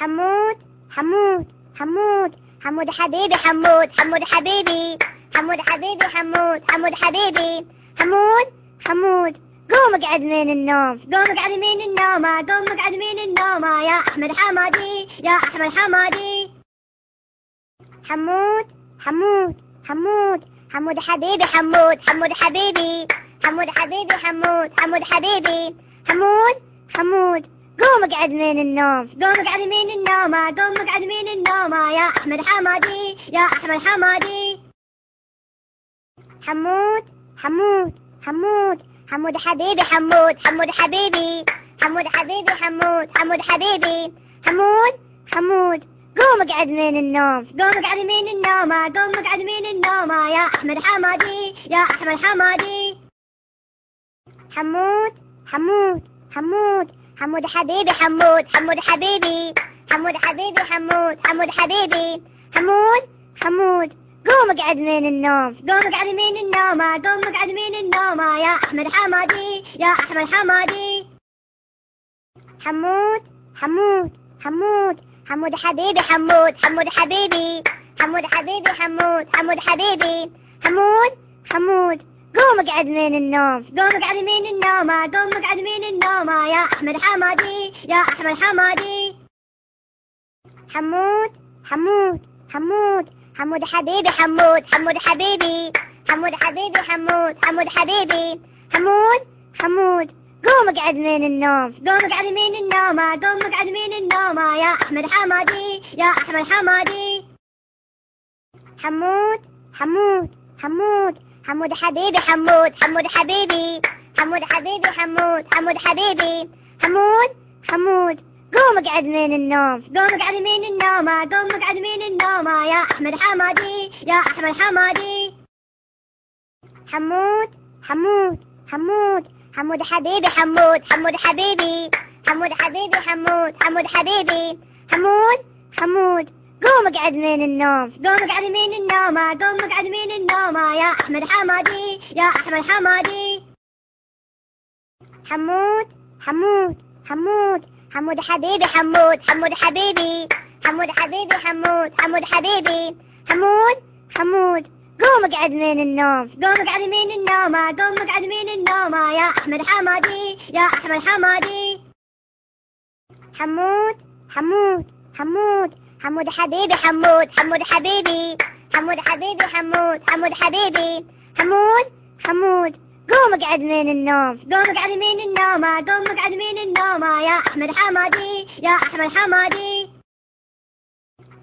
حمود حمود حمود حمود حبيبي حمود حمود حبيبي حمود حبيبي حمود حمود حبيبي حمود حمود قوم اقعد من النوم قوم اقعد من النوم قوم اقعد من النوم يا احمد حمادي يا احمد حمادي حمود حمود حمود حمود حبيبي حمود حمود حبيبي حمود حبيبي حمود حمود حبيبي حمود حمود قوم اقعد من النوم قوم اقعد من النوم قوم اقعد من النوم يا احمد حمادي يا احمد حمادي حمود حمود حمود حمود حبيبي حمود حمود حبيبي حمود حبيبي حمود حمود حبيبي حمود حمود قوم اقعد من النوم قوم اقعد من النوم قوم اقعد من النوم يا احمد حمادي يا احمد حمادي حمود حمود حمود حمود حبيبي حمود حمود حبيبي حمود حبيبي حمود حمود حبيبي حمود حمود قوم اقعد من النوم قوم اقعد من النوم قوم اقعد من النوم يا احمد حمادي يا احمد حمادي حمود حمود حمود حمود حبيبي حمود حمود حبيبي حمود حبيبي حمود حمود حبيبي حمود حمود قوم اقعد من النوم قوم اقعد من النوم قوم اقعد من النوم يا احمد حمادي يا احمد حمادي حمود حمود حمود حمود حبيبي حمود حمود حبيبي حمود حبيبي حمود حمود حبيبي حمود حمود قوم اقعد من النوم قوم اقعد من النوم قوم اقعد من النوم يا احمد حمادي يا احمد حمادي حمود حمود حمود حمود حبيبي حمود حمود حبيبي حمود حبيبي حمود حمود حبيبي حمود حمود قوم اقعد من النوم قوم اقعد من النوم قوم اقعد من النوم يا احمد حمادي يا احمد حمادي حمود حمود حمود حمود حبيبي حمود حمود حبيبي حمود حبيبي حمود حمود حبيبي حمود حمود قوم اقعد من النوم قوم اقعد من النوم قوم اقعد من النوم يا احمد حمادي يا احمد حمادي حمود حمود حمود حمود حبيبي حمود حمود حبيبي حمود حبيبي حمود حمود حبيبي حمود حمود قوم اقعد من النوم قوم اقعد من النوم قوم اقعد من النوم يا احمد حمادي يا احمد حمادي حمود حمود حمود حمود حبيبي حمود حمود حبيبي حمود حبيبي حمود حمود حبيبي حمود حمود قوم اقعد من النوم قوم اقعد من النوم قوم اقعد من النوم يا احمد حمادي يا احمد حمادي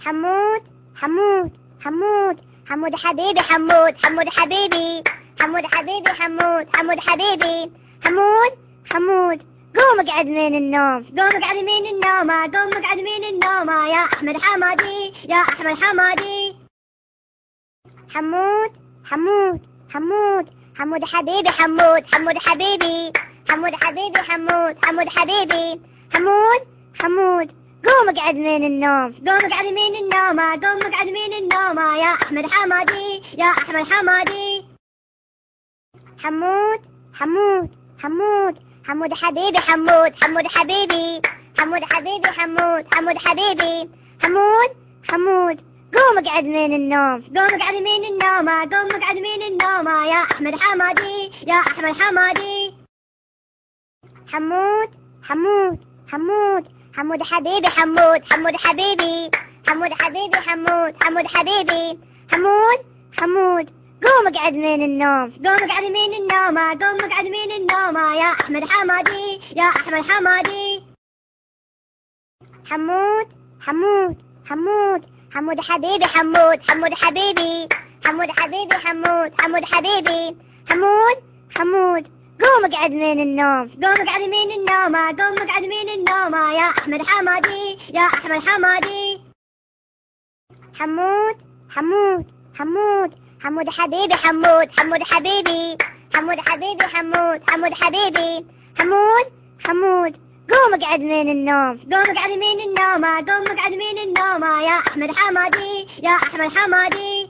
حمود حمود حمود حمود حبيبي حمود حمود حبيبي حمود حبيبي حمود حمود حبيبي حمود حمود قوم اقعد من النوم قوم اقعد من النوم قوم اقعد من النوم يا احمد حمادي يا احمد حمادي حمود حمود حمود حمود حبيبي حمود حمود حبيبي حمود حبيبي حمود حمود حبيبي حمود حمود قوم اقعد من النوم قوم اقعد من النوم قوم اقعد من النوم يا احمد حمادي يا احمد حمادي حمود حمود حمود حمود حبيبي حمود حمود حبيبي حمود حبيبي حمود حمود حبيبي حمود حمود قوم اقعد من النوم قوم اقعد من النوم قوم اقعد من النوم يا احمد حمادي يا احمد حمادي حمود حمود حمود حمود حبيبي حمود حمود حبيبي حمود حبيبي حمود حمود حبيبي حمود حمود قوم اقعد من النوم قوم اقعد من النوم قوم اقعد من النوم يا احمد حمادي يا احمد حمادي حمود حمود حمود حمود حبيبي حمود حمود حبيبي حمود حبيبي حمود حمود حبيبي حمود حمود قوم اقعد من النوم قوم اقعد من النوم قوم اقعد من النوم يا احمد حمادي يا احمد حمادي حمود حمود حمود حمود حبيبي حمود حمود حبيبي حمود حبيبي حمود حمود حبيبي حمود حمود قوم اقعد من النوم قوم اقعد من النوم قوم اقعد من النوم يا احمد حمادي يا احمد حمادي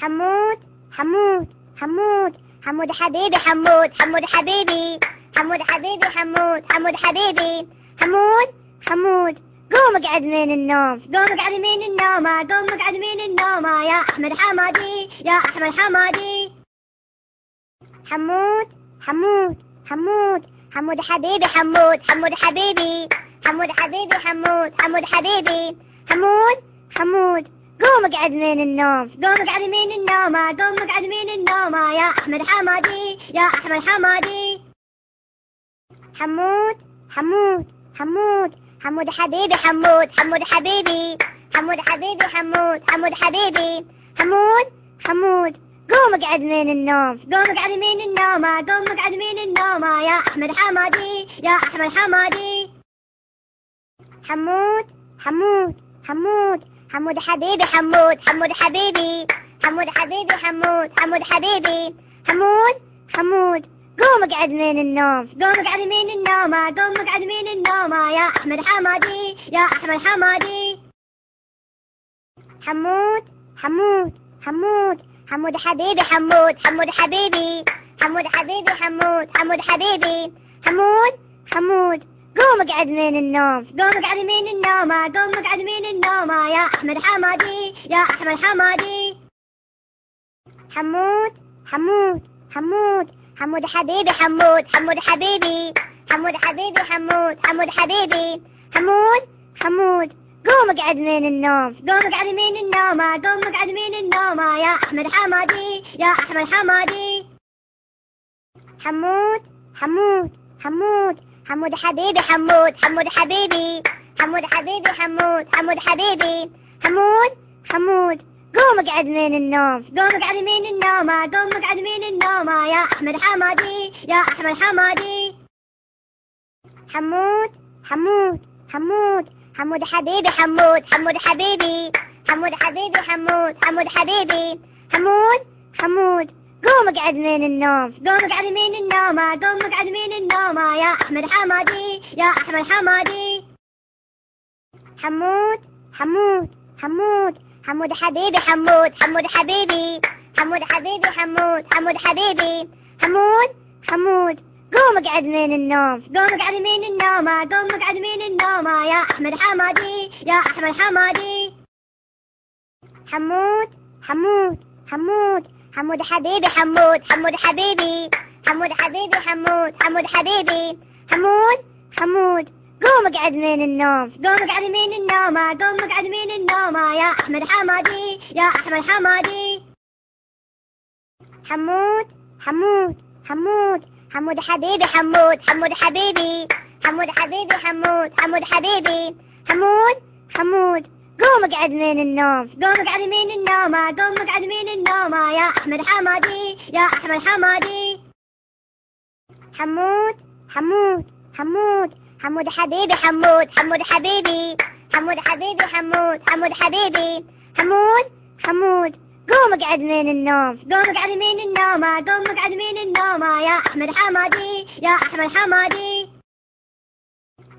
حمود حمود حمود حمود حبيبي حمود حمود حبيبي حمود حبيبي حمود حمود حبيبي حمود حمود قوم اقعد من النوم قوم اقعد من النوم قوم اقعد من النوم يا احمد حمادي يا احمد حمادي حمود حمود حمود حمود حبيبي حمود حمود حبيبي حمود حبيبي حمود حمود حبيبي حمود حمود قوم اقعد من النوم قوم اقعد من النوم قوم اقعد من النوم يا احمد حمادي يا احمد حمادي حمود حمود حمود حمود حبيبي حمود حمود حبيبي حمود حبيبي حمود حمود حبيبي حمود حمود قوم اقعد من النوم قوم اقعد من النوم قوم اقعد من النوم يا احمد حمادي يا احمد حمادي حمود حمود حمود حمود حبيبي حمود حمود حبيبي حمود حبيبي حمود حمود حبيبي حمود حمود قوم اقعد من النوم قوم اقعد من النوم قوم اقعد من النوم يا احمد حمادي يا احمد حمادي حمود حمود حمود حمود حبيبي حمود حمود حبيبي حمود حبيبي حمود حمود حبيبي حمود حمود قوم اقعد من النوم قوم اقعد من النوم قوم اقعد من النوم يا احمد حمادي يا احمد حمادي حمود حمود حمود حمود حبيبي حمود حمود حبيبي حمود حبيبي حمود حمود حبيبي حمود حمود قوم اقعد من النوم قوم اقعد من النوم قوم اقعد من النوم يا احمد حمادي يا احمد حمادي حمود حمود حمود حمود حبيبي حمود حمود حبيبي حمود حبيبي حمود حمود حبيبي حمود حمود قوم اقعد من النوم قوم اقعد من النوم قوم اقعد من النوم يا احمد حمادي يا احمد حمادي حمود حمود حمود حمود حبيبي حمود حمود حبيبي حمود حبيبي حمود حمود حبيبي حمود حمود قوم اقعد من النوم قوم اقعد من النوم قوم اقعد من النوم يا احمد حمادي يا احمد حمادي حمود حمود حمود حمود حبيبي حمود حمود حبيبي حمود حبيبي حمود حمود حبيبي حمود حمود قوم اقعد من النوم قوم اقعد من النوم قوم اقعد من النوم يا احمد حمادي يا احمد حمادي حمود حمود حمود حمود حبيبي حمود حمود حبيبي حمود حبيبي حمود حمود حبيبي حمود حمود قوم اقعد من النوم قوم اقعد من النوم قوم اقعد من النوم يا احمد حمادي يا احمد حمادي حمود حمود حمود حمود حبيبي حمود حمود حبيبي حمود حبيبي حمود حمود حبيبي حمود حمود قوم اقعد من النوم قوم اقعد من النوم قوم اقعد من النوم يا احمد حمادي يا احمد حمادي حمود حمود حمود حمود حبيبي حمود حمود حبيبي حمود حبيبي حمود حمود حبيبي حمود حمود قوم اقعد من النوم قوم اقعد من النوم قوم اقعد من النوم يا احمد حمادي يا احمد حمادي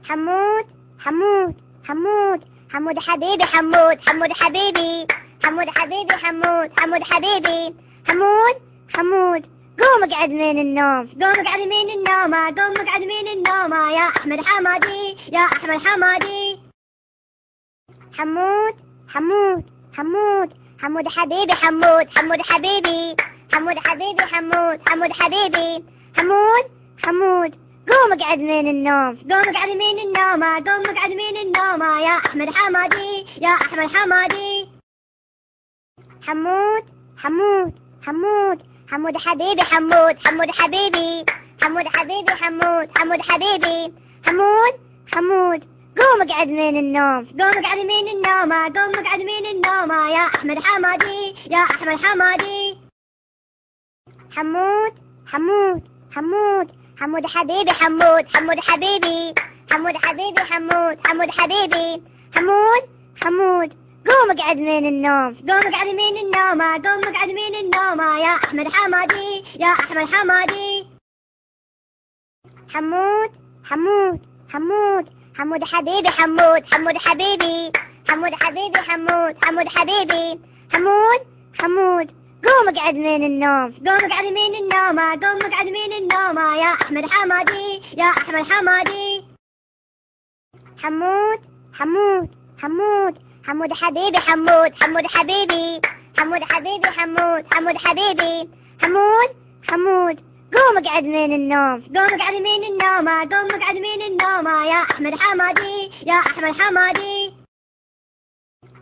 حمود حمود حمود حمود حبيبي حمود حمود حبيبي حمود حبيبي حمود حمود حبيبي حمود حمود قوم اقعد من النوم قوم اقعد من النوم قوم اقعد من النوم يا احمد حمادي يا احمد حمادي حمود حمود حمود حمود حبيبي حمود حمود حبيبي حمود حبيبي حمود حمود حبيبي حمود حمود قوم اقعد من النوم قوم اقعد من النوم قوم اقعد من النوم يا احمد حمادي يا احمد حمادي حمود حمود حمود حمود حبيبي حمود حمود حبيبي حمود حبيبي حمود حمود حبيبي حمود حمود قوم اقعد من النوم قوم اقعد من النوم قوم اقعد من النوم يا احمد حمادي يا احمد حمادي حمود حمود حمود حمود حبيبي حمود حمود حبيبي حمود حبيبي حمود حمود حبيبي حمود حمود قوم اقعد من النوم قوم اقعد من النوم قوم اقعد من النوم يا احمد حمادي يا احمد حمادي حمود حمود حمود حمود حبيبي حمود حمود حبيبي حمود حبيبي حمود حمود حبيبي حمود حمود قوم اقعد من النوم قوم اقعد من النوم قوم اقعد من النوم يا احمد حمادي يا احمد حمادي حمود حمود حمود حمود حبيبي حمود حمود حبيبي حمود حبيبي حمود حمود حبيبي حمود حمود قوم اقعد من النوم قوم اقعد من النوم قوم اقعد من النوم يا احمد حمادي يا احمد حمادي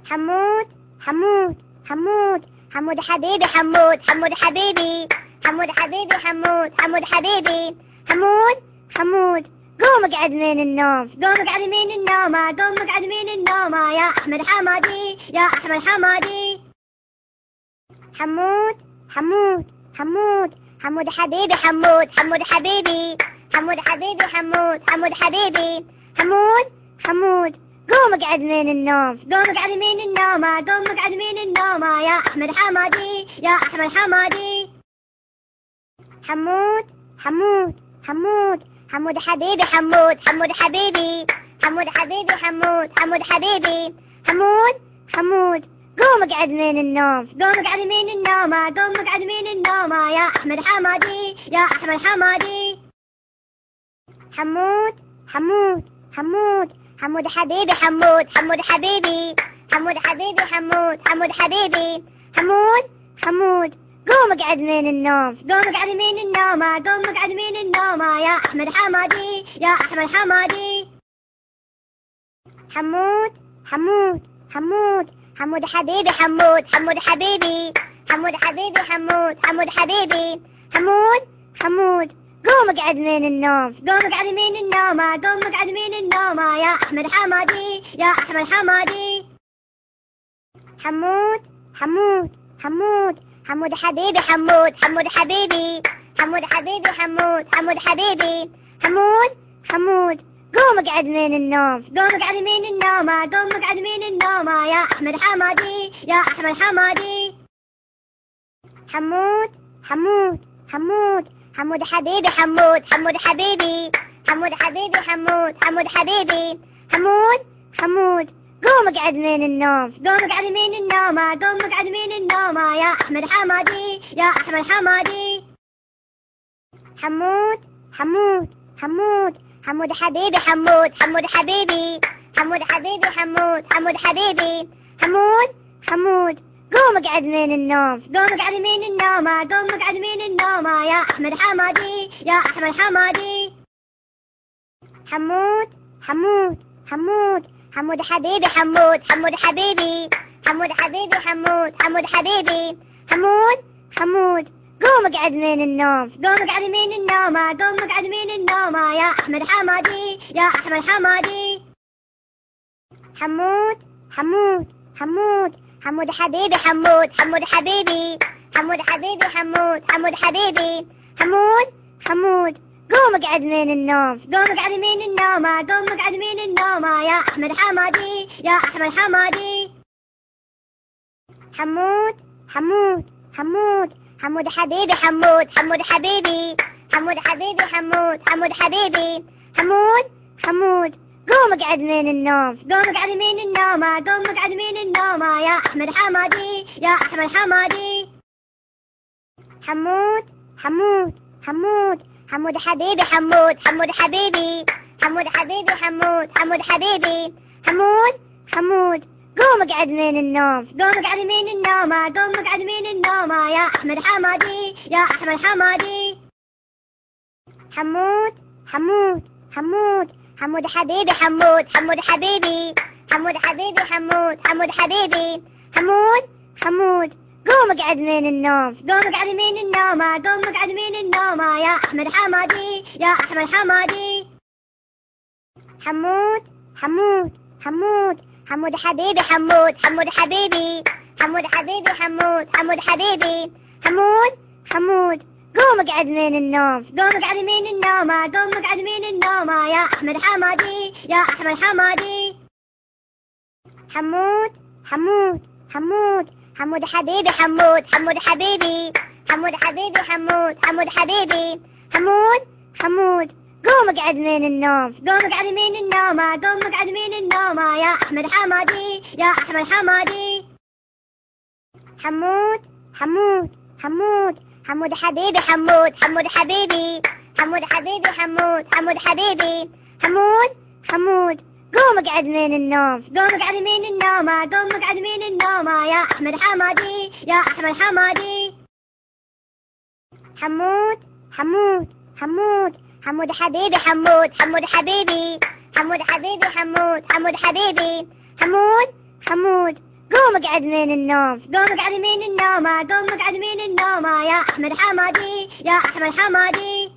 حمود حمود حمود حمود حبيبي حمود حمود حبيبي حمود حبيبي حمود حمود حبيبي حمود حمود قوم اقعد من النوم قوم اقعد من النوم قوم اقعد من النوم يا احمد حمادي يا احمد حمادي حمود حمود حمود حمود حبيبي حمود حمود حبيبي حمود حبيبي حمود حمود حبيبي حمود حمود قوم اقعد من النوم قوم اقعد من النوم قوم اقعد من النوم يا احمد حمادي يا احمد حمادي حمود حمود حمود حمود حبيبي حمود حمود حبيبي حمود حبيبي حمود حمود حبيبي حمود حمود قوم اقعد من النوم قوم اقعد من النوم قوم اقعد من النوم يا احمد حمادي يا احمد حمادي حمود حمود حمود حمود حبيبي حمود حمود حبيبي حمود حبيبي حمود حمود حبيبي حمود حمود قوم اقعد من النوم قوم اقعد من النوم قوم اقعد من النوم يا احمد حمادي يا احمد حمادي حمود حمود حمود حمود حبيبي حمود حمود حبيبي حمود حبيبي حمود حمود حبيبي حمود حمود قوم اقعد من النوم قوم اقعد من النوم قوم اقعد من النوم يا احمد حمادي يا احمد حمادي حمود حمود حمود حمود حبيبي حمود حمود حبيبي حمود حبيبي حمود حمود حبيبي حمود حمود قوم اقعد من النوم قوم اقعد من النوم قوم اقعد من النوم يا احمد حمادي يا احمد حمادي حمود حمود حمود حمود حبيبي حمود حمود حبيبي حمود حبيبي حمود حمود حبيبي حمود حمود قوم اقعد من النوم قوم اقعد من النوم قوم اقعد من النوم يا احمد حمادي يا احمد حمادي حمود حمود حمود حمود حبيبي حمود حمود حبيبي حمود حبيبي حمود حمود حبيبي حمود حمود قوم اقعد من النوم قوم اقعد من النوم قوم اقعد من النوم يا احمد حمادي يا احمد حمادي حمود حمود حمود حمود حبيبي حمود حمود حبيبي حمود حبيبي حمود حمود حبيبي حمود حمود قوم اقعد من النوم قوم اقعد من النوم قوم اقعد من النوم يا احمد حمادي يا احمد حمادي حمود حمود حمود حمود حبيبي حمود حمود حبيبي حمود حبيبي حمود حمود حبيبي حمود حمود قوم اقعد من النوم قوم اقعد من النوم قوم اقعد من النوم يا احمد حمادي يا احمد حمادي حمود حمود حمود حمود حبيبي حمود حمود حبيبي حمود حبيبي حمود حمود حبيبي حمود حمود قوم اقعد من النوم قوم اقعد من النوم قوم اقعد من النوم يا احمد حمادي يا احمد حمادي حمود حمود حمود حمود حبيبي حمود حمود حبيبي حمود حبيبي حمود حمود حبيبي حمود حمود قوم اقعد من النوم قوم اقعد من النوم قوم اقعد من النوم يا احمد حمادي يا احمد حمادي حمود حمود حمود حمود حبيبي حمود حمود حبيبي حمود حبيبي حمود حمود حبيبي حمود حمود قوم اقعد من النوم قوم اقعد من النوم قوم اقعد من النوم يا احمد حمادي يا احمد حمادي حمود حمود حمود حمود حبيبي حمود حمود حبيبي حمود حبيبي حمود حمود حبيبي حمود حمود قوم اقعد من النوم قوم اقعد من النوم قوم اقعد من النوم يا احمد حمادي يا احمد حمادي حمود حمود حمود حمود حبيبي حمود حمود حبيبي حمود حبيبي حمود حمود حبيبي حمود حمود قوم اقعد من النوم قوم اقعد من النوم قوم اقعد من النوم يا احمد حمادي يا احمد حمادي حمود حمود حمود حمود حبيبي حمود حمود حبيبي حمود حبيبي حمود حمود حبيبي حمود حمود قوم اقعد من النوم قوم اقعد من النوم قوم اقعد من النوم يا احمد حمادي يا احمد حمادي حمود حمود حمود حمود حبيبي حمود حمود حبيبي حمود حبيبي حمود حمود حبيبي حمود حمود قوم اقعد من النوم قوم اقعد من النوم قوم اقعد من النوم يا احمد حمادي يا احمد حمادي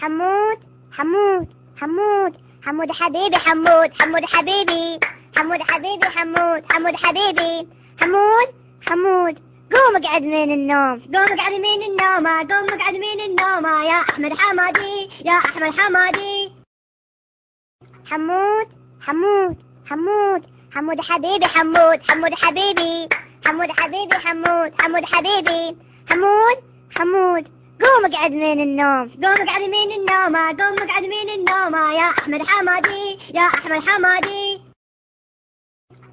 حمود حمود حمود حمود حبيبي حمود حمود حبيبي حمود حبيبي حمود حمود حبيبي حمود حمود قوم اقعد من النوم قوم اقعد من النوم قوم اقعد من النوم يا احمد حمادي يا احمد حمادي حمود حمود حمود حمود حبيبي حمود حمود حبيبي حمود حبيبي حمود حمود حبيبي حمود حمود قوم اقعد من النوم قوم اقعد من النوم قوم اقعد من النوم يا احمد حمادي يا احمد حمادي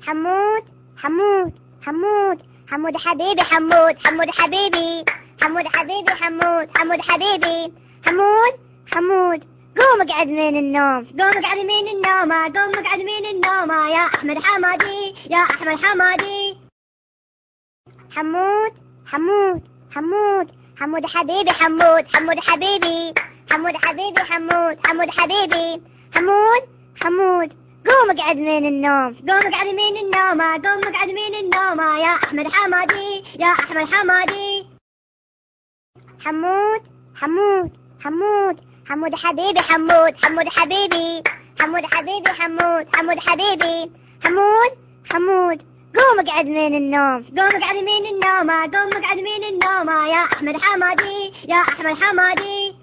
حمود حمود حمود حمود حبيبي حمود حمود حبيبي حمود حبيبي حمود حمود حبيبي حمود حمود قوم اقعد من النوم قوم اقعد من النوم قوم اقعد من النوم يا احمد حمادي يا احمد حمادي حمود حمود حمود حمود حبيبي حمود حمود حبيبي حمود حبيبي حمود حمود حبيبي حمود حمود قوم اقعد من النوم قوم اقعد من النوم قوم اقعد من النوم يا احمد حمادي يا احمد حمادي حمود حمود حمود حمود حبيبي حمود حمود حبيبي حمود حبيبي حمود حمود حبيبي حمود حمود قوم اقعد من النوم قوم اقعد من النوم قوم اقعد من النوم يا احمد حمادي يا احمد حمادي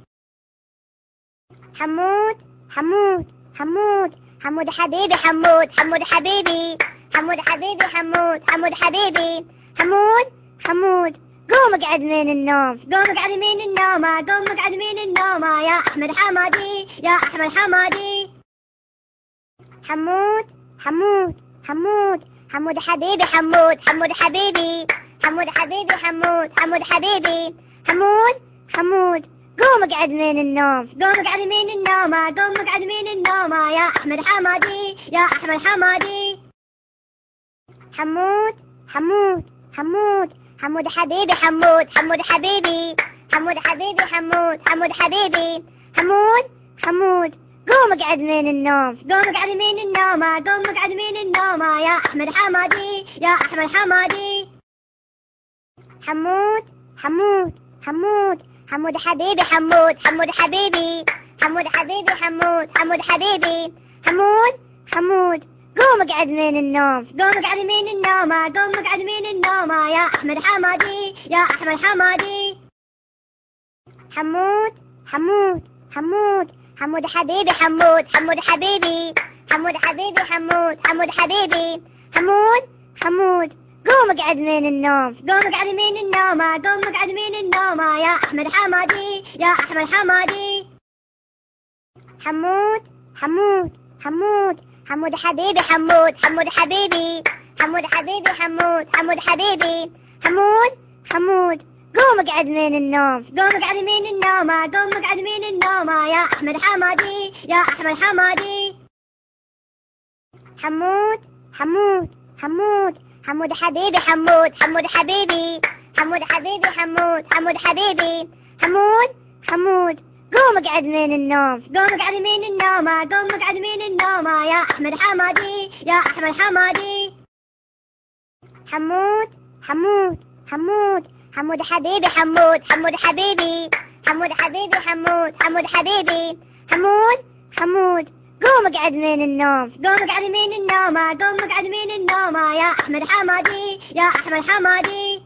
حمود حمود حمود حمود حبيبي حمود حمود حبيبي حمود حبيبي حمود حمود حبيبي حمود حمود قوم اقعد من النوم قوم اقعد من النوم قوم اقعد من النوم يا احمد حمادي يا احمد حمادي حمود حمود حمود حمود حبيبي حمود حمود حبيبي حمود حبيبي حمود حمود حبيبي حمود حمود قوم اقعد من النوم قوم اقعد من النوم قوم اقعد من النوم يا احمد حمادي يا احمد حمادي حمود حمود حمود حمود حبيبي حمود حمود حبيبي حمود حبيبي حمود حمود حبيبي حمود حمود قوم اقعد من النوم قوم اقعد من النوم قوم اقعد من النوم يا احمد حمادي يا احمد حمادي حمود حمود حمود حمود حبيبي حمود حمود حبيبي حمود حبيبي حمود حمود حبيبي حمود حمود قوم اقعد من النوم قوم اقعد من النوم قوم اقعد من النوم يا احمد حمادي يا احمد حمادي حمود حمود حمود حمود حبيبي حمود حمود حبيبي حمود حبيبي حمود حمود حبيبي حمود حمود قوم اقعد من النوم قوم اقعد من النوم قوم اقعد من النوم يا احمد حمادي يا احمد حمادي حمود حمود حمود حمود حبيبي حمود حمود حبيبي حمود حبيبي حمود حمود حبيبي حمود حمود قوم اقعد من النوم قوم اقعد من النوم قوم اقعد من النوم يا احمد حمادي يا احمد حمادي حمود حمود حمود حمود حبيبي حمود حمود حبيبي حمود حبيبي حمود حمود حبيبي حمود حمود قوم اقعد من النوم قوم اقعد من النوم قوم اقعد من النوم يا احمد حمادي يا احمد حمادي حمود حمود حمود حمود حبيبي حمود حمود حبيبي حمود حبيبي حمود حمود حبيبي حمود حمود قوم اقعد من النوم قوم اقعد من النوم قوم اقعد من النوم يا احمد حمادي يا احمد حمادي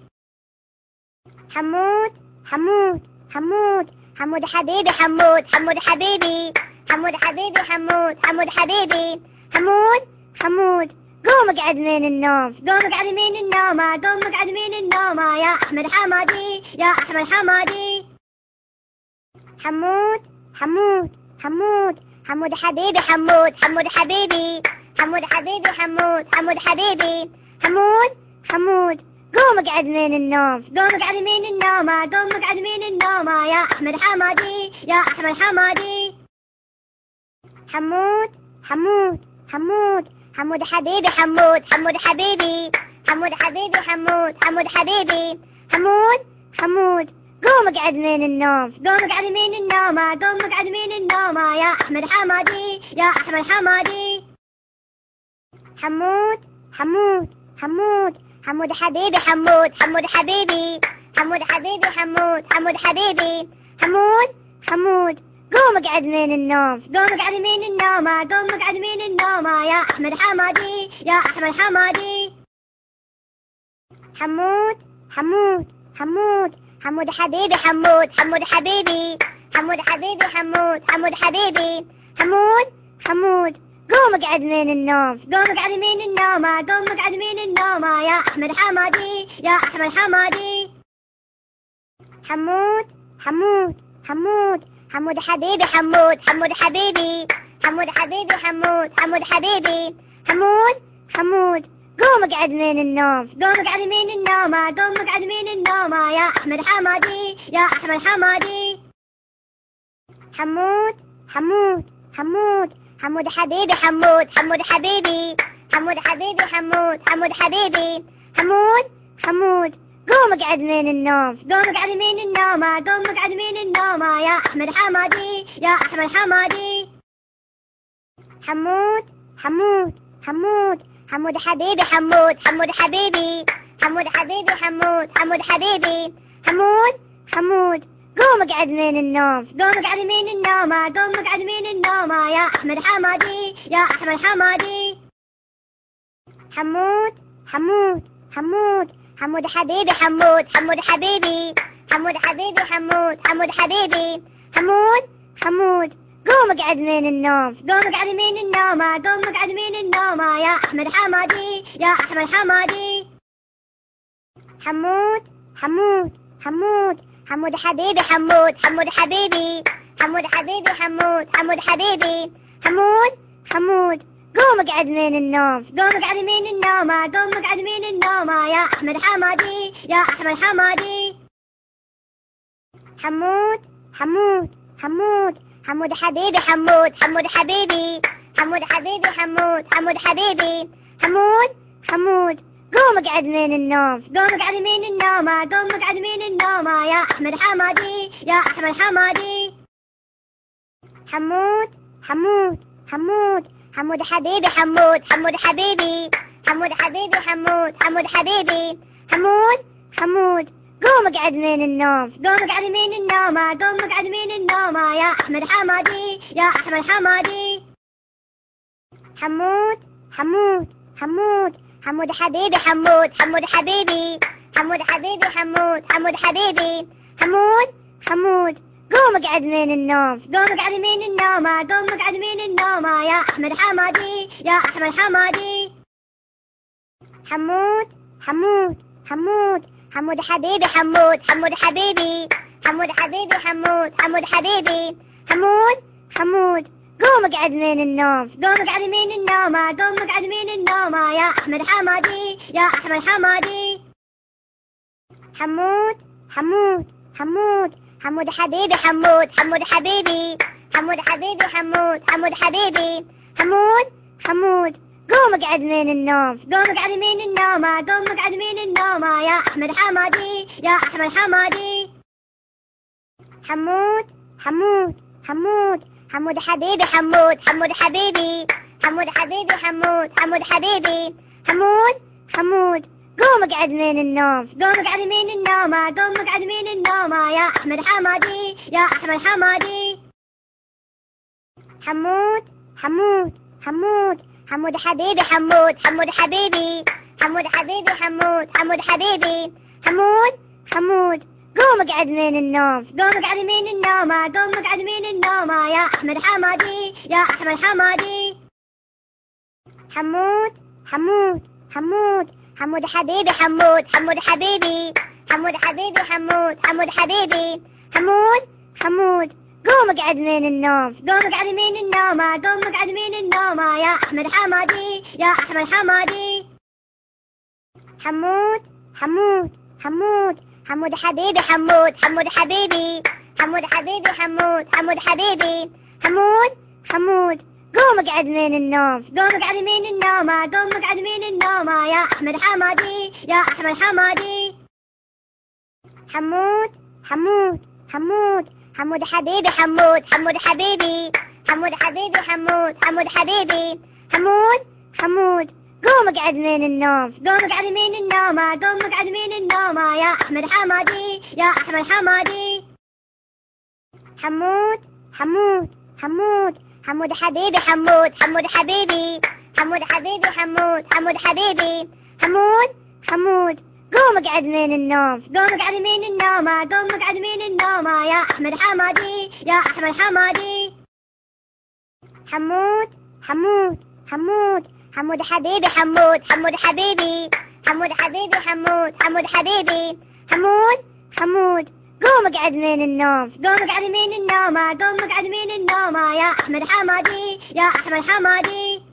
حمود حمود حمود حمود حبيبي حمود حمود حبيبي حمود حبيبي حمود حمود حبيبي حمود حمود قوم اقعد من النوم قوم اقعد من النوم قوم اقعد من النوم يا احمد حمادي يا احمد حمادي حمود حمود حمود حمود حبيبي حمود حمود حبيبي حمود حبيبي حمود حمود حبيبي حمود حمود قوم اقعد من النوم قوم اقعد من النوم قوم اقعد من النوم يا احمد حمادي يا احمد حمادي حمود حمود حمود حمود حبيبي حمود حمود حبيبي حمود حبيبي حمود حمود حبيبي حمود حمود قوم اقعد من النوم قوم اقعد من النوم قوم اقعد من النوم يا احمد حمادي يا احمد حمادي حمود حمود حمود حمود حبيبي حمود حمود حبيبي حمود حبيبي حمود حمود حبيبي حمود حمود قوم اقعد من النوم قوم اقعد من النوم قوم اقعد من النوم يا احمد حمادي يا احمد حمادي حمود حمود حمود حمود حبيبي حمود حمود حبيبي حمود حبيبي حمود حمود حبيبي حمود حمود قوم اقعد من النوم قوم اقعد من النوم قوم اقعد من النوم يا احمد حمادي يا احمد حمادي حمود حمود حمود حمود حبيبي حمود حمود حبيبي حمود حبيبي حمود حمود حبيبي حمود حمود قوم اقعد من النوم قوم اقعد من النوم قوم اقعد من النوم يا احمد حمادي يا احمد حمادي حمود حمود حمود حمود حبيبي حمود حمود حبيبي حمود حبيبي حمود حمود حبيبي حمود حمود قوم اقعد من النوم قوم اقعد من النوم قوم اقعد من النوم يا احمد حمادي يا احمد حمادي حمود حمود حمود حمود حبيبي حمود حمود حبيبي حمود حبيبي حمود حمود حبيبي حمود حمود قوم اقعد من النوم قوم اقعد من النوم قوم اقعد من النوم يا احمد حمادي يا احمد حمادي حمود حمود حمود حمود حبيبي حمود حمود حبيبي حمود حبيبي حمود حمود حبيبي حمود حمود قوم اقعد من النوم قوم اقعد من النوم قوم اقعد من النوم يا احمد حمادي يا احمد حمادي حمود حمود حمود حمود حبيبي حمود حمود حبيبي حمود حبيبي حمود حمود حبيبي حمود حمود قوم اقعد من النوم قوم اقعد من النوم قوم اقعد من النوم يا احمد حمادي يا احمد حمادي حمود حمود حمود حمود حبيبي حمود حمود حبيبي حمود حبيبي حمود حمود حبيبي حمود حمود قوم اقعد من النوم قوم اقعد من النوم قوم اقعد من النوم يا احمد حمادي يا احمد حمادي حمود حمود حمود حمود حبيبي حمود حمود حبيبي حمود حبيبي حمود حمود حبيبي حمود حمود قوم اقعد من النوم قوم اقعد من النوم قوم اقعد من النوم يا احمد حمادي يا احمد حمادي حمود حمود حمود حمود حبيبي حمود حمود حبيبي حمود حبيبي حمود حمود حبيبي حمود حمود قوم اقعد من النوم قوم اقعد من النوم قوم اقعد من النوم يا احمد حمادي يا احمد حمادي حمود حمود حمود حمود حبيبي حمود حمود حبيبي حمود حبيبي حمود حمود حبيبي حمود حمود قوم اقعد من النوم قوم اقعد من النوم قوم اقعد من النوم يا احمد حمادي يا احمد حمادي حمود حمود حمود حمود حبيبي حمود حمود حبيبي حمود حبيبي حمود حمود حبيبي حمود حمود قوم اقعد من النوم قوم اقعد من النوم قوم اقعد من النوم يا احمد حمادي يا احمد حمادي حمود حمود حمود حمود حبيبي حمود حمود حبيبي حمود حبيبي حمود حمود حبيبي حمود حمود قوم اقعد من النوم قوم اقعد من النوم قوم اقعد من النوم يا احمد حمادي يا احمد حمادي حمود حمود حمود حمود حبيبي حمود حمود حبيبي حمود حبيبي حمود حمود حبيبي حمود حمود قوم اقعد من النوم قوم اقعد من النوم قوم اقعد من النوم يا احمد حمادي يا احمد حمادي حمود حمود حمود حمود حبيبي حمود حمود حبيبي حمود حبيبي حمود حمود حبيبي حمود حمود قوم اقعد من النوم قوم اقعد من النوم قوم اقعد من النوم يا احمد حمادي يا احمد حمادي حمود حمود حمود حمود حبيبي حمود حمود حبيبي حمود حبيبي حمود حمود حبيبي حمود حمود قوم اقعد من النوم قوم اقعد من النوم قوم اقعد من النوم يا احمد حمادي يا احمد حمادي حمود حمود حمود حمود حبيبي حمود حمود حبيبي حمود حبيبي حمود حمود حبيبي حمود حمود قوم اقعد من النوم قوم اقعد من النوم قوم اقعد من النوم يا احمد حمادي يا احمد حمادي حمود حمود حمود حمود حبيبي حمود حمود حبيبي حمود حبيبي حمود حمود حبيبي حمود حمود قوم اقعد من النوم قوم اقعد من النوم قوم اقعد من النوم يا احمد حمادي يا احمد حمادي حمود حمود حمود حمود حبيبي حمود حمود حبيبي حمود حبيبي حمود حمود حبيبي حمود حمود قوم اقعد من النوم قوم اقعد من النوم قوم اقعد من النوم يا احمد حمادي يا احمد حمادي